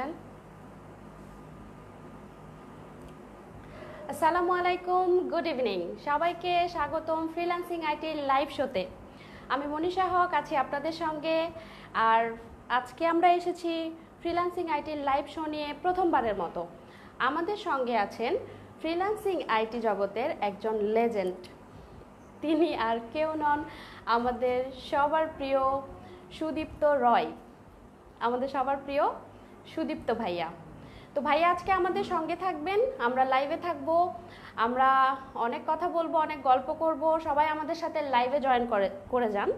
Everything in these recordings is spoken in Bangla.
আঙ্কেল আসসালামু আলাইকুম গুড ইভিনিং সবাইকে স্বাগতম ফ্রিল্যান্সিং আইটি লাইভ শোতে আমি মনীষা হক আছি আপনাদের সঙ্গে আর আজকে আমরা এসেছি ফ্রিল্যান্সিং আইটি লাইভ শো নিয়ে প্রথমবারের মতো আমাদের সঙ্গে আছেন ফ্রিল্যান্সিং আইটি জগতের একজন লেজেন্ড তিনি আর কেউ নন আমাদের সবার প্রিয় সুদীপ্ত রয় আমাদের সবার প্রিয় সুদীপ্ত ভাইয়া তো ভাইয়া আজকে আমাদের সঙ্গে থাকবেন আমরা লাইভে থাকবো আমরা অনেক কথা বলবো অনেক গল্প করব সবাই আমাদের সাথে লাইভে জয়েন করে করে যান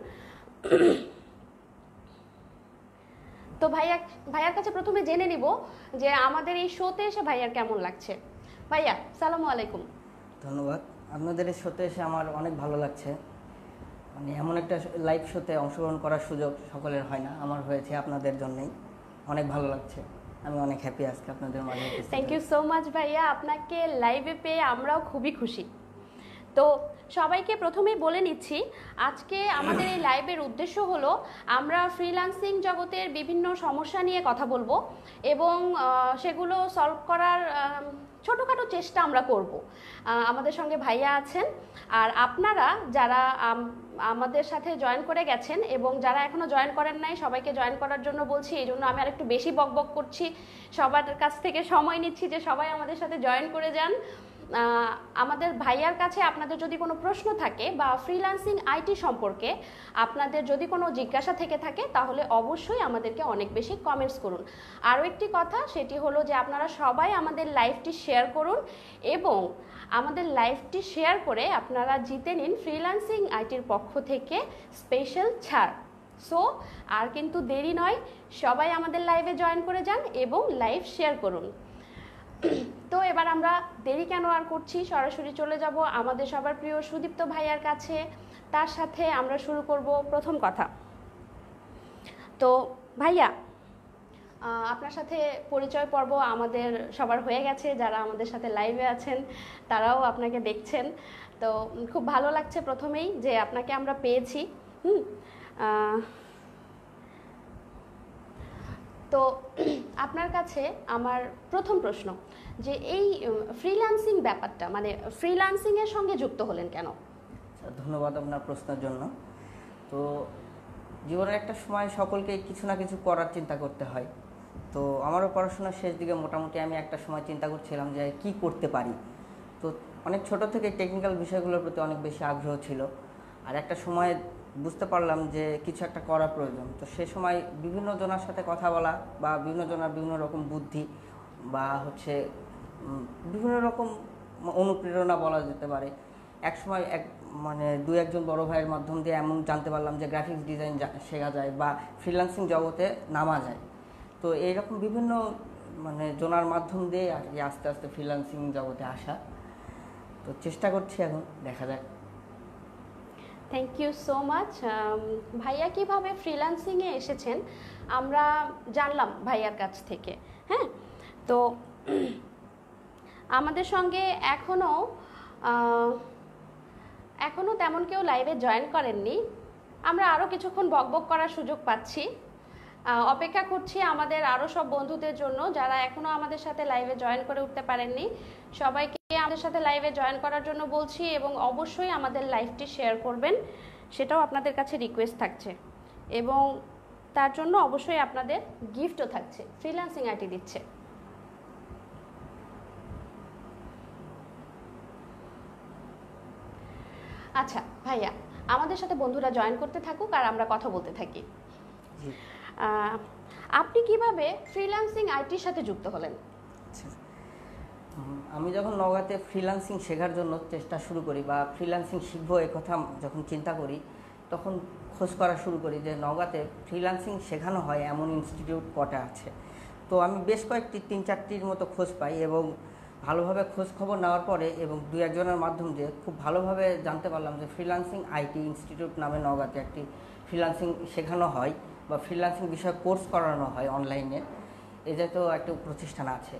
তো ভাইয়া ভাইয়ার কাছে প্রথমে জেনে নিব যে আমাদের এই শোতে এসে ভাইয়ার কেমন লাগছে ভাইয়া সালামু আলাইকুম ধন্যবাদ আপনাদের এই শোতে এসে আমার অনেক ভালো লাগছে মানে এমন একটা লাইভ শোতে অংশগ্রহণ করার সুযোগ সকলের হয় না আমার হয়েছে আপনাদের জন্যেই অনেক ভালো লাগছে আমি অনেক হ্যাপি আজকে আপনাদের মাঝে থ্যাংক ইউ সো মাচ ভাইয়া আপনাকে লাইভে পেয়ে আমরাও খুবই খুশি তো সবাইকে প্রথমেই বলে নিচ্ছি আজকে আমাদের এই লাইভের উদ্দেশ্য হলো আমরা ফ্রিলান্সিং জগতের বিভিন্ন সমস্যা নিয়ে কথা বলবো এবং সেগুলো সলভ করার ছোটোখাটো চেষ্টা আমরা করব আমাদের সঙ্গে ভাইয়া আছেন আর আপনারা যারা আমাদের সাথে জয়েন করে গেছেন এবং যারা এখনও জয়েন করেন নাই সবাইকে জয়েন করার জন্য বলছি এই জন্য আমি আর একটু বেশি বকবক করছি সবার কাছ থেকে সময় নিচ্ছি যে সবাই আমাদের সাথে জয়েন করে যান আমাদের ভাইয়ার কাছে আপনাদের যদি কোনো প্রশ্ন থাকে বা ফ্রিল্যান্সিং আইটি সম্পর্কে আপনাদের যদি কোনো জিজ্ঞাসা থেকে থাকে তাহলে অবশ্যই আমাদেরকে অনেক বেশি কমেন্টস করুন আরও একটি কথা সেটি হলো যে আপনারা সবাই আমাদের লাইফটি শেয়ার করুন এবং আমাদের লাইফটি শেয়ার করে আপনারা জিতে নিন ফ্রিল্যান্সিং আইটির পক্ষ থেকে স্পেশাল ছাড় সো আর কিন্তু দেরি নয় সবাই আমাদের লাইভে জয়েন করে যান এবং লাইভ শেয়ার করুন তো এবার আমরা দেরি কেন আর করছি সরাসরি চলে যাব আমাদের সবার প্রিয় সুদীপ্ত ভাইয়ার কাছে তার সাথে আমরা শুরু করব প্রথম কথা তো ভাইয়া আপনার সাথে পরিচয় পর্ব আমাদের সবার হয়ে গেছে যারা আমাদের সাথে লাইভে আছেন তারাও আপনাকে দেখছেন তো খুব ভালো লাগছে প্রথমেই যে আপনাকে আমরা পেয়েছি হুম তো আপনার কাছে আমার প্রথম প্রশ্ন যে এই ফ্রিল্যান্সিং ব্যাপারটা মানে ফ্রিল্যান্সিংয়ের সঙ্গে যুক্ত হলেন কেন ধন্যবাদ আপনার প্রশ্নের জন্য তো জীবনের একটা সময় সকলকে কিছু না কিছু করার চিন্তা করতে হয় তো আমারও পড়াশোনার শেষ দিকে মোটামুটি আমি একটা সময় চিন্তা করছিলাম যে কি করতে পারি তো অনেক ছোট থেকে টেকনিক্যাল বিষয়গুলোর প্রতি অনেক বেশি আগ্রহ ছিল আর একটা সময় বুঝতে পারলাম যে কিছু একটা করা প্রয়োজন তো সে সময় বিভিন্ন জনার সাথে কথা বলা বা বিভিন্ন জনার বিভিন্ন রকম বুদ্ধি বা হচ্ছে বিভিন্ন রকম অনুপ্রেরণা বলা যেতে পারে এক সময় এক মানে দু একজন বড় ভাইয়ের মাধ্যম দিয়ে এমন জানতে পারলাম যে গ্রাফিক্স ডিজাইন শেখা যায় বা ফ্রিল্যান্সিং জগতে নামা যায় তো এইরকম বিভিন্ন মানে জোনার মাধ্যম দিয়ে আর কি আস্তে আস্তে ফ্রিল্যান্সিং জগতে আসা তো চেষ্টা করছি এখন দেখা যাক থ্যাংক ইউ সো মাচ ভাইয়া কীভাবে ফ্রিল্যান্সিংয়ে এসেছেন আমরা জানলাম ভাইয়ার কাছ থেকে হ্যাঁ তো আমাদের সঙ্গে এখনও এখনও তেমন কেউ লাইভে জয়েন করেননি আমরা আরও কিছুক্ষণ বকবক করার সুযোগ পাচ্ছি অপেক্ষা করছি আমাদের আরও সব বন্ধুদের জন্য যারা এখনও আমাদের সাথে লাইভে জয়েন করে উঠতে পারেননি সবাইকে আমাদের সাথে লাইভে জয়েন করার জন্য বলছি এবং অবশ্যই আমাদের লাইভটি শেয়ার করবেন সেটাও আপনাদের কাছে রিকোয়েস্ট থাকছে এবং তার জন্য অবশ্যই আপনাদের গিফটও থাকছে ফ্রিল্যান্সিং আইটি দিচ্ছে আচ্ছা ভাইয়া আমাদের সাথে বন্ধুরা জয়েন করতে থাকুক আর আমরা কথা বলতে থাকি আপনি কিভাবে ফ্রিল্যান্সিং আইটির সাথে যুক্ত হলেন আচ্ছা। আমি যখন নগাতে ফ্রিল্যান্সিং শেখার জন্য চেষ্টা শুরু করি বা ফ্রিল্যান্সিং শিখবো কথা যখন চিন্তা করি তখন খোঁজ করা শুরু করি যে নগাতে ফ্রিল্যান্সিং শেখানো হয় এমন ইনস্টিটিউট কটা আছে তো আমি বেশ কয়েকটি তিন চারটির মতো খোঁজ পাই এবং ভালোভাবে খোঁজখবর নেওয়ার পরে এবং দু একজনের মাধ্যম দিয়ে খুব ভালোভাবে জানতে পারলাম যে ফ্রিলান্সিং আইটি ইনস্টিটিউট নামে নগাতে একটি ফ্রিলান্সিং শেখানো হয় বা ফ্রিলান্সিং বিষয়ে কোর্স করানো হয় অনলাইনে এ জাতীয় একটা প্রতিষ্ঠান আছে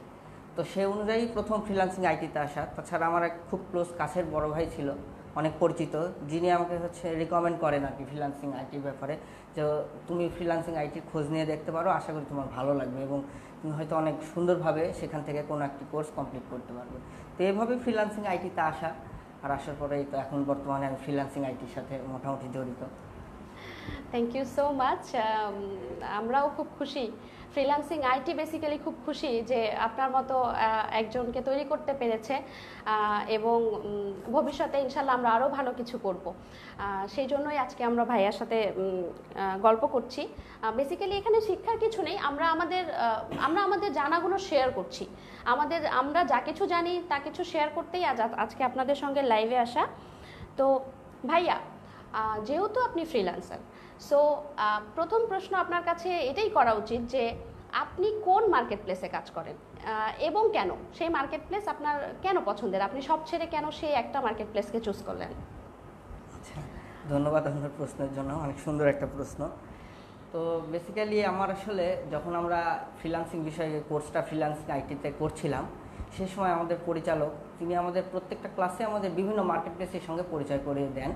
তো সেই অনুযায়ী প্রথম ফ্রিলান্সিং আইটিতে আসা তাছাড়া আমার এক খুব ক্লোজ কাছের বড় ভাই ছিল অনেক পরিচিত যিনি আমাকে হচ্ছে রিকমেন্ড করেন আর কি ফ্রিলান্সিং আইটির ব্যাপারে যে তুমি ফ্রিলান্সিং আইটির খোঁজ নিয়ে দেখতে পারো আশা করি তোমার ভালো লাগবে এবং তুমি হয়তো অনেক সুন্দরভাবে সেখান থেকে কোনো একটি কোর্স কমপ্লিট করতে পারবে তো এভাবে ফ্রিলান্সিং আইটিতে আসা আর আসার পরেই তো এখন বর্তমানে আমি ফ্রিলান্সিং আইটির সাথে মোটামুটি জড়িত থ্যাংক ইউ সো মাচ আমরাও খুব খুশি ফ্রিল্যান্সিং আইটি বেসিক্যালি খুব খুশি যে আপনার মতো একজনকে তৈরি করতে পেরেছে এবং ভবিষ্যতে ইনশাল্লাহ আমরা আরও ভালো কিছু করব সেই জন্যই আজকে আমরা ভাইয়ার সাথে গল্প করছি বেসিক্যালি এখানে শিক্ষার কিছু নেই আমরা আমাদের আমরা আমাদের জানাগুলো শেয়ার করছি আমাদের আমরা যা কিছু জানি তা কিছু শেয়ার করতেই আজ আজকে আপনাদের সঙ্গে লাইভে আসা তো ভাইয়া যেহেতু আপনি ফ্রিল্যান্সার সো প্রথম প্রশ্ন আপনার কাছে এটাই করা উচিত যে আপনি কোন মার্কেট প্লেসে কাজ করেন এবং কেন সেই মার্কেট প্লেস আপনার কেন পছন্দের আপনি সব ছেড়ে কেন সেই একটা মার্কেট প্লেসকে চুজ করলেন আচ্ছা ধন্যবাদ আপনার প্রশ্নের জন্য অনেক সুন্দর একটা প্রশ্ন তো বেসিক্যালি আমার আসলে যখন আমরা ফ্রিলান্সিং বিষয়ে কোর্সটা ফ্রিলান্সিং আইটিতে করছিলাম সে সময় আমাদের পরিচালক তিনি আমাদের প্রত্যেকটা ক্লাসে আমাদের বিভিন্ন মার্কেট প্লেসের সঙ্গে পরিচয় করিয়ে দেন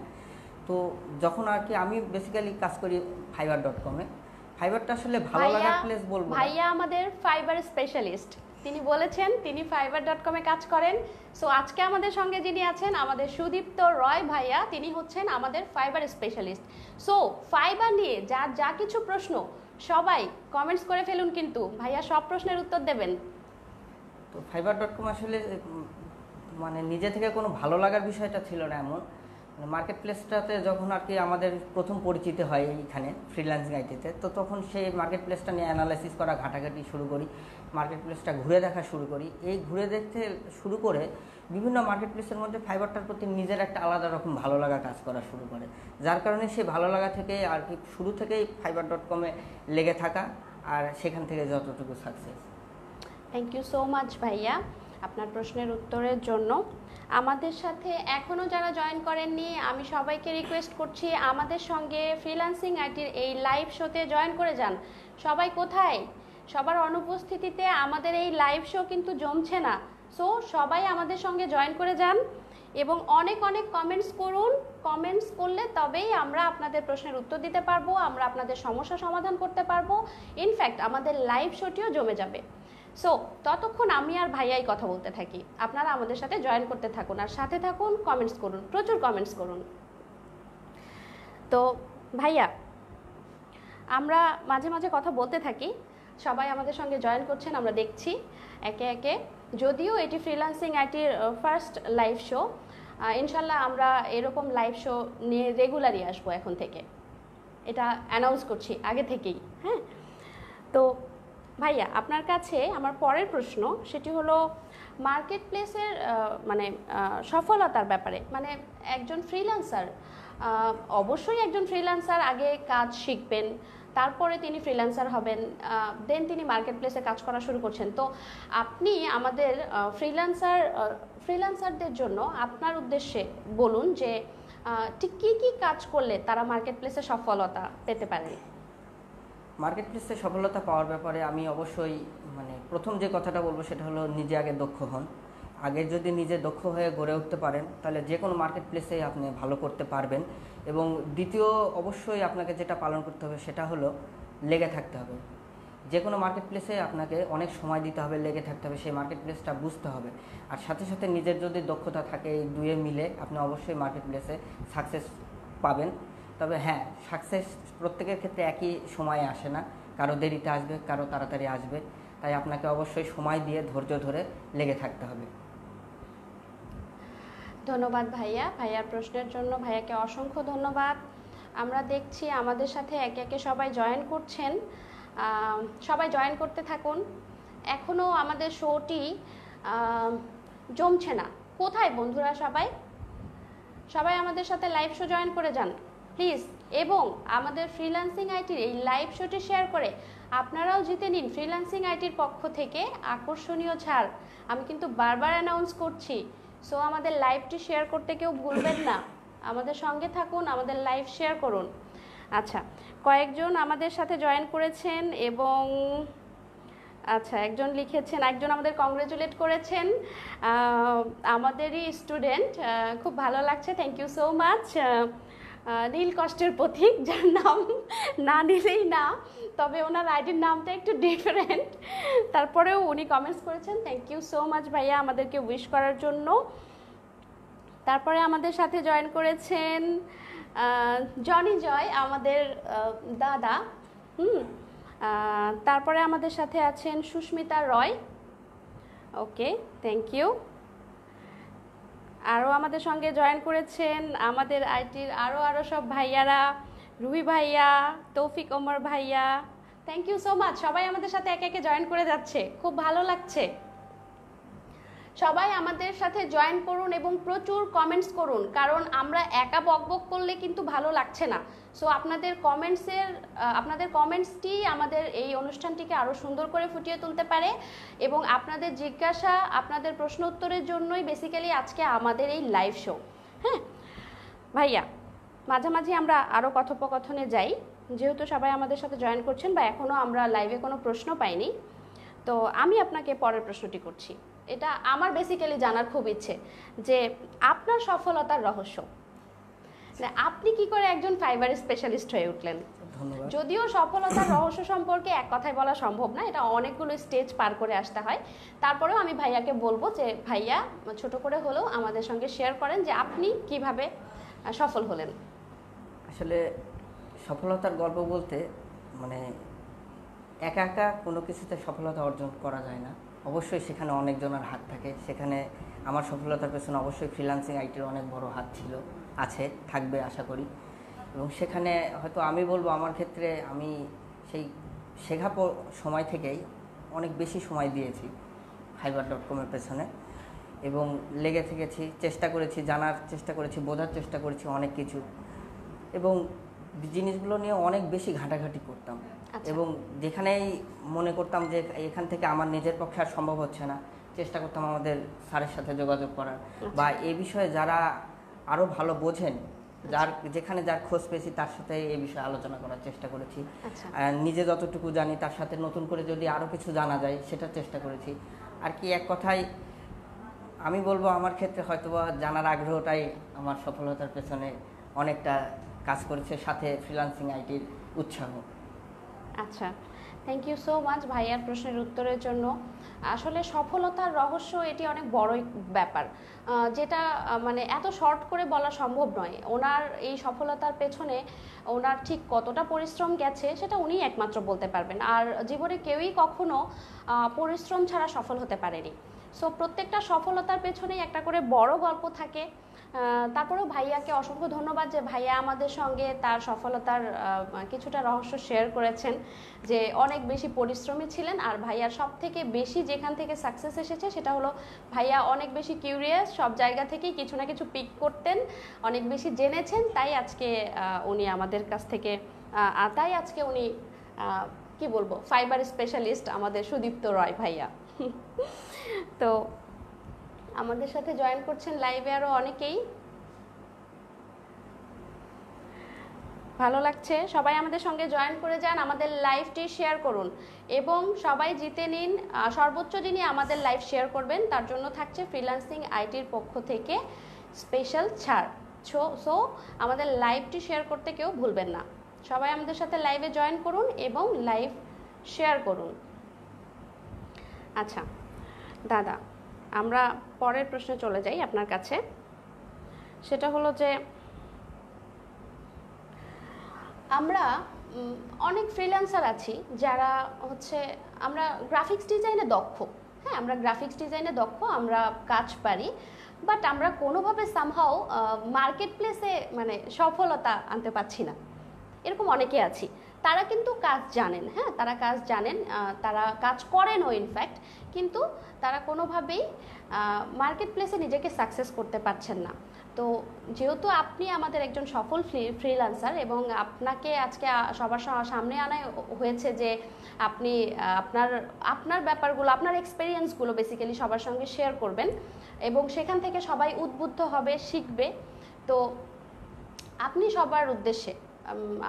তো যখন আর কি আমি বেসিক্যালি কাজ করি ফাইবার ডট কমে ফাইবারটা আসলে ভালো লাগার প্লেস বলবো ভাইয়া আমাদের ফাইবার স্পেশালিস্ট তিনি বলেছেন তিনি ফাইবার ডট কমে কাজ করেন সো আজকে আমাদের সঙ্গে যিনি আছেন আমাদের সুদীপ্ত রয় ভাইয়া তিনি হচ্ছেন আমাদের ফাইবার স্পেশালিস্ট সো ফাইবার নিয়ে যা যা কিছু প্রশ্ন সবাই কমেন্টস করে ফেলুন কিন্তু ভাইয়া সব প্রশ্নের উত্তর দেবেন তো ফাইবার ডট কম আসলে মানে নিজে থেকে কোনো ভালো লাগার বিষয়টা ছিল না এমন মার্কেট প্লেসটাতে যখন আর কি আমাদের প্রথম পরিচিত হয় এইখানে ফ্রিল্যান্সিং আইটিতে তো তখন সেই মার্কেট প্লেসটা নিয়ে অ্যানালাইসিস করা ঘাটাঘাটি শুরু করি মার্কেট প্লেসটা ঘুরে দেখা শুরু করি এই ঘুরে দেখতে শুরু করে বিভিন্ন মার্কেট প্লেসের মধ্যে ফাইবারটার প্রতি নিজের একটা আলাদা রকম ভালো লাগা কাজ করা শুরু করে যার কারণে সেই ভালো লাগা থেকে আর কি শুরু থেকেই ফাইবার ডট কমে লেগে থাকা আর সেখান থেকে যতটুকু success thank you so much ভাইয়া আপনার প্রশ্নের উত্তরের জন্য আমাদের সাথে এখনও যারা জয়েন করেননি আমি সবাইকে রিকোয়েস্ট করছি আমাদের সঙ্গে ফ্রিলান্সিং আইটির এই লাইভ শোতে জয়েন করে যান সবাই কোথায় সবার অনুপস্থিতিতে আমাদের এই লাইভ শো কিন্তু জমছে না সো সবাই আমাদের সঙ্গে জয়েন করে যান এবং অনেক অনেক কমেন্টস করুন কমেন্টস করলে তবেই আমরা আপনাদের প্রশ্নের উত্তর দিতে পারবো আমরা আপনাদের সমস্যা সমাধান করতে পারবো ইনফ্যাক্ট আমাদের লাইভ শোটিও জমে যাবে সো ততক্ষণ আমি আর ভাইয়াই কথা বলতে থাকি আপনারা আমাদের সাথে জয়েন করতে থাকুন আর সাথে থাকুন কমেন্টস করুন প্রচুর কমেন্টস করুন তো ভাইয়া আমরা মাঝে মাঝে কথা বলতে থাকি সবাই আমাদের সঙ্গে জয়েন করছেন আমরা দেখছি একে একে যদিও এটি ফ্রিলান্সিং আইটির ফার্স্ট লাইভ শো ইনশাল্লাহ আমরা এরকম লাইভ শো নিয়ে রেগুলারই আসবো এখন থেকে এটা অ্যানাউন্স করছি আগে থেকেই হ্যাঁ তো ভাইয়া আপনার কাছে আমার পরের প্রশ্ন সেটি হলো মার্কেট প্লেসের মানে সফলতার ব্যাপারে মানে একজন ফ্রিল্যান্সার অবশ্যই একজন ফ্রিল্যান্সার আগে কাজ শিখবেন তারপরে তিনি ফ্রিল্যান্সার হবেন দেন তিনি মার্কেট প্লেসে কাজ করা শুরু করছেন তো আপনি আমাদের ফ্রিল্যান্সার ফ্রিল্যান্সারদের জন্য আপনার উদ্দেশ্যে বলুন যে ঠিক কী কী কাজ করলে তারা মার্কেট প্লেসে সফলতা পেতে পারে মার্কেট প্লেসে সফলতা পাওয়ার ব্যাপারে আমি অবশ্যই মানে প্রথম যে কথাটা বলবো সেটা হলো নিজে আগে দক্ষ হন আগে যদি নিজে দক্ষ হয়ে গড়ে উঠতে পারেন তাহলে যে কোনো মার্কেট প্লেসেই আপনি ভালো করতে পারবেন এবং দ্বিতীয় অবশ্যই আপনাকে যেটা পালন করতে হবে সেটা হলো লেগে থাকতে হবে যে কোনো মার্কেট প্লেসে আপনাকে অনেক সময় দিতে হবে লেগে থাকতে হবে সেই মার্কেট প্লেসটা বুঝতে হবে আর সাথে সাথে নিজের যদি দক্ষতা থাকে এই দুয়ে মিলে আপনি অবশ্যই মার্কেট প্লেসে সাকসেস পাবেন তবে হ্যাঁ সাকসেস প্রত্যেকের ক্ষেত্রে একই সময় আসে না কারো দেরিতে আসবে কারো তাড়াতাড়ি আসবে তাই আপনাকে অবশ্যই সময় দিয়ে ধৈর্য ধরে লেগে থাকতে হবে ধন্যবাদ ভাইয়া ভাইয়ার প্রশ্নের জন্য ভাইয়াকে অসংখ্য ধন্যবাদ আমরা দেখছি আমাদের সাথে একে একে সবাই জয়েন করছেন সবাই জয়েন করতে থাকুন এখনও আমাদের শোটি জমছে না কোথায় বন্ধুরা সবাই সবাই আমাদের সাথে লাইভ শো জয়েন করে যান প্লিজ এবং আমাদের ফ্রিল্যান্সিং আইটির এই লাইভ শোটি শেয়ার করে আপনারাও জিতে নিন ফ্রিল্যান্সিং আইটির পক্ষ থেকে আকর্ষণীয় ছাড় আমি কিন্তু বারবার অ্যানাউন্স করছি সো আমাদের লাইভটি শেয়ার করতে কেউ ভুলবেন না আমাদের সঙ্গে থাকুন আমাদের লাইভ শেয়ার করুন আচ্ছা কয়েকজন আমাদের সাথে জয়েন করেছেন এবং আচ্ছা একজন লিখেছেন একজন আমাদের কংগ্রেচুলেট করেছেন আমাদেরই স্টুডেন্ট খুব ভালো লাগছে থ্যাংক ইউ সো মাচ নীল কষ্টের প্রতীক যার নাম না নিলেই না তবে ওনার আইডির নামটা একটু ডিফারেন্ট তারপরেও উনি কমেন্টস করেছেন থ্যাংক ইউ সো মাচ ভাইয়া আমাদেরকে উইশ করার জন্য তারপরে আমাদের সাথে জয়েন করেছেন জনি জয় আমাদের দাদা হুম তারপরে আমাদের সাথে আছেন Susmita Roy okay thank you আরও আমাদের সঙ্গে জয়েন করেছেন আমাদের আইটির আরও আরও সব ভাইয়ারা রুবি ভাইয়া তৌফিক ওমর ভাইয়া থ্যাংক ইউ সো মাচ সবাই আমাদের সাথে একে একে জয়েন করে যাচ্ছে খুব ভালো লাগছে সবাই আমাদের সাথে জয়েন করুন এবং প্রচুর কমেন্টস করুন কারণ আমরা একা বকবক করলে কিন্তু ভালো লাগছে না সো আপনাদের কমেন্টসের আপনাদের কমেন্টসটি আমাদের এই অনুষ্ঠানটিকে আরও সুন্দর করে ফুটিয়ে তুলতে পারে এবং আপনাদের জিজ্ঞাসা আপনাদের প্রশ্ন উত্তরের জন্যই বেসিক্যালি আজকে আমাদের এই লাইভ শো হ্যাঁ ভাইয়া মাঝামাঝি আমরা আরও কথোপকথনে যাই যেহেতু সবাই আমাদের সাথে জয়েন করছেন বা এখনও আমরা লাইভে কোনো প্রশ্ন পাইনি তো আমি আপনাকে পরের প্রশ্নটি করছি এটা আমার বেসিক্যালি জানার খুব ইচ্ছে যে আপনার সফলতার রহস্য মানে আপনি কি করে একজন ফাইবার স্পেশালিস্ট হয়ে উঠলেন যদিও সফলতার রহস্য সম্পর্কে এক কথায় বলা সম্ভব না এটা অনেকগুলো স্টেজ পার করে আসতে হয় তারপরেও আমি ভাইয়াকে বলবো যে ভাইয়া ছোট করে হলেও আমাদের সঙ্গে শেয়ার করেন যে আপনি কিভাবে সফল হলেন আসলে সফলতার গল্প বলতে মানে একা একা কোনো কিছুতে সফলতা অর্জন করা যায় না অবশ্যই সেখানে অনেকজনের হাত থাকে সেখানে আমার সফলতার পেছনে অবশ্যই ফ্রিলান্সিং আইটির অনেক বড় হাত ছিল আছে থাকবে আশা করি এবং সেখানে হয়তো আমি বলবো আমার ক্ষেত্রে আমি সেই শেখা সময় থেকেই অনেক বেশি সময় দিয়েছি ফাইবার ডট কমের পেছনে এবং লেগে থেকেছি চেষ্টা করেছি জানার চেষ্টা করেছি বোঝার চেষ্টা করেছি অনেক কিছু এবং জিনিসগুলো নিয়ে অনেক বেশি ঘাটাঘাটি করতাম আচ্ছা। এবং যেখানেই মনে করতাম যে এখান থেকে আমার নিজের পক্ষে আর সম্ভব হচ্ছে না চেষ্টা করতাম আমাদের স্যারের সাথে যোগাযোগ করার আচ্ছা। বা এ বিষয়ে যারা আরও ভালো বোঝেন যার যেখানে যার খোঁজ পেয়েছি তার সাথে এই বিষয়ে আলোচনা করার চেষ্টা করেছি আচ্ছা। নিজে যতটুকু জানি তার সাথে নতুন করে যদি আরও কিছু জানা যায় সেটা চেষ্টা করেছি আর কি এক কথায় আমি বলবো আমার ক্ষেত্রে হয়তোবা জানার আগ্রহটাই আমার সফলতার পেছনে অনেকটা কাজ করেছে সাথে ফ্রিলান্সিং আইটির উৎসাহ আচ্ছা থ্যাংক ইউ সো মাচ ভাইয়ার প্রশ্নের উত্তরের জন্য আসলে সফলতার রহস্য এটি অনেক বড়ই ব্যাপার যেটা মানে এত শর্ট করে বলা সম্ভব নয় ওনার এই সফলতার পেছনে ওনার ঠিক কতটা পরিশ্রম গেছে সেটা উনিই একমাত্র বলতে পারবেন আর জীবনে কেউই কখনো পরিশ্রম ছাড়া সফল হতে পারেনি সো প্রত্যেকটা সফলতার পেছনেই একটা করে বড় গল্প থাকে তারপরেও ভাইয়াকে অসংখ্য ধন্যবাদ যে ভাইয়া আমাদের সঙ্গে তার সফলতার কিছুটা রহস্য শেয়ার করেছেন যে অনেক বেশি পরিশ্রমী ছিলেন আর ভাইয়ার সব থেকে বেশি যেখান থেকে সাকসেস এসেছে সেটা হলো ভাইয়া অনেক বেশি কিউরিয়াস সব জায়গা থেকেই কিছু না কিছু পিক করতেন অনেক বেশি জেনেছেন তাই আজকে উনি আমাদের কাছ থেকে তাই আজকে উনি কি বলবো ফাইবার স্পেশালিস্ট আমাদের সুদীপ্ত রয় ভাইয়া তো আমাদের সাথে জয়েন করছেন লাইভে আরও অনেকেই ভালো লাগছে সবাই আমাদের সঙ্গে জয়েন করে যান আমাদের লাইভটি শেয়ার করুন এবং সবাই জিতে নিন সর্বোচ্চ যিনি আমাদের লাইভ শেয়ার করবেন তার জন্য থাকছে ফ্রিলান্সিং আইটির পক্ষ থেকে স্পেশাল ছাড় সো সো আমাদের লাইভটি শেয়ার করতে কেউ ভুলবেন না সবাই আমাদের সাথে লাইভে জয়েন করুন এবং লাইভ শেয়ার করুন আচ্ছা দাদা আমরা পরের প্রশ্নে চলে যাই আপনার কাছে সেটা হলো যে আমরা অনেক ফ্রিল্যান্সার আছি যারা হচ্ছে আমরা গ্রাফিক্স ডিজাইনে দক্ষ হ্যাঁ আমরা গ্রাফিক্স ডিজাইনে দক্ষ আমরা কাজ পারি বাট আমরা কোনোভাবে সামহাও মার্কেট প্লেসে মানে সফলতা আনতে পারছি না এরকম অনেকে আছি তারা কিন্তু কাজ জানেন হ্যাঁ তারা কাজ জানেন তারা কাজ করেনও ইনফ্যাক্ট কিন্তু তারা কোনোভাবেই মার্কেট প্লেসে নিজেকে সাকসেস করতে পারছেন না তো যেহেতু আপনি আমাদের একজন সফল ফ্রিলান্সার এবং আপনাকে আজকে সবার সামনে আনাই হয়েছে যে আপনি আপনার আপনার ব্যাপারগুলো আপনার এক্সপিরিয়েন্সগুলো বেসিক্যালি সবার সঙ্গে শেয়ার করবেন এবং সেখান থেকে সবাই উদ্বুদ্ধ হবে শিখবে তো আপনি সবার উদ্দেশ্যে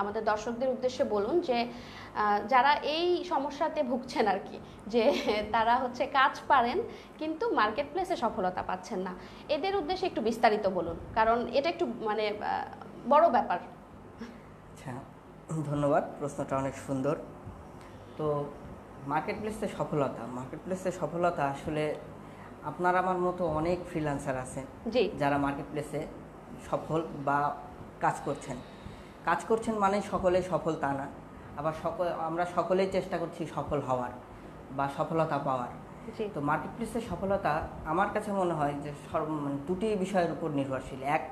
আমাদের দর্শকদের উদ্দেশ্যে বলুন যে যারা এই সমস্যাতে ভুগছেন আর কি যে তারা হচ্ছে কাজ পারেন কিন্তু মার্কেট প্লেসে সফলতা পাচ্ছেন না এদের উদ্দেশ্যে একটু বিস্তারিত বলুন কারণ এটা একটু মানে বড় ব্যাপার আচ্ছা ধন্যবাদ প্রশ্নটা অনেক সুন্দর তো মার্কেট প্লেসে সফলতা মার্কেট প্লেসে সফলতা আসলে আপনার আমার মতো অনেক ফ্রিল্যান্সার আছে যারা মার্কেট প্লেসে সফল বা কাজ করছেন কাজ করছেন মানে সকলে সফল তা না আবার সকল আমরা সকলেই চেষ্টা করছি সফল হওয়ার বা সফলতা পাওয়ার তো মার্কেট প্লেসের সফলতা আমার কাছে মনে হয় যে মানে দুটি বিষয়ের উপর নির্ভরশীল এক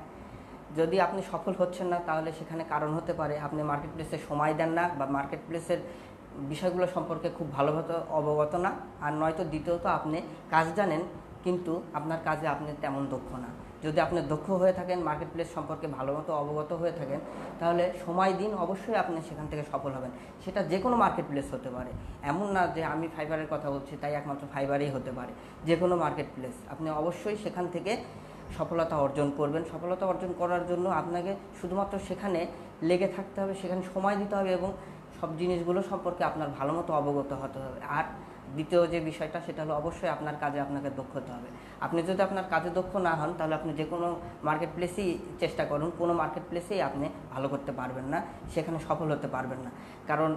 যদি আপনি সফল হচ্ছেন না তাহলে সেখানে কারণ হতে পারে আপনি মার্কেট প্লেসে সময় দেন না বা মার্কেট প্লেসের বিষয়গুলো সম্পর্কে খুব ভালোভাবে অবগত না আর নয়তো দ্বিতীয়ত আপনি কাজ জানেন কিন্তু আপনার কাজে আপনি তেমন দক্ষ না যদি আপনি দক্ষ হয়ে থাকেন মার্কেট প্লেস সম্পর্কে ভালো মতো অবগত হয়ে থাকেন তাহলে সময় দিন অবশ্যই আপনি সেখান থেকে সফল হবেন সেটা যে কোনো মার্কেট প্লেস হতে পারে এমন না যে আমি ফাইবারের কথা বলছি তাই একমাত্র ফাইবারেই হতে পারে যে কোনো মার্কেট প্লেস আপনি অবশ্যই সেখান থেকে সফলতা অর্জন করবেন সফলতা অর্জন করার জন্য আপনাকে শুধুমাত্র সেখানে লেগে থাকতে হবে সেখানে সময় দিতে হবে এবং সব জিনিসগুলো সম্পর্কে আপনার ভালো মতো অবগত হতে হবে আর দ্বিতীয় যে বিষয়টা সেটা হলো অবশ্যই আপনার কাজে আপনাকে দক্ষ হতে হবে আপনি যদি আপনার কাজে দক্ষ না হন তাহলে আপনি যে কোনো মার্কেট প্লেসেই চেষ্টা করুন কোনো মার্কেট প্লেসেই আপনি ভালো করতে পারবেন না সেখানে সফল হতে পারবেন না কারণ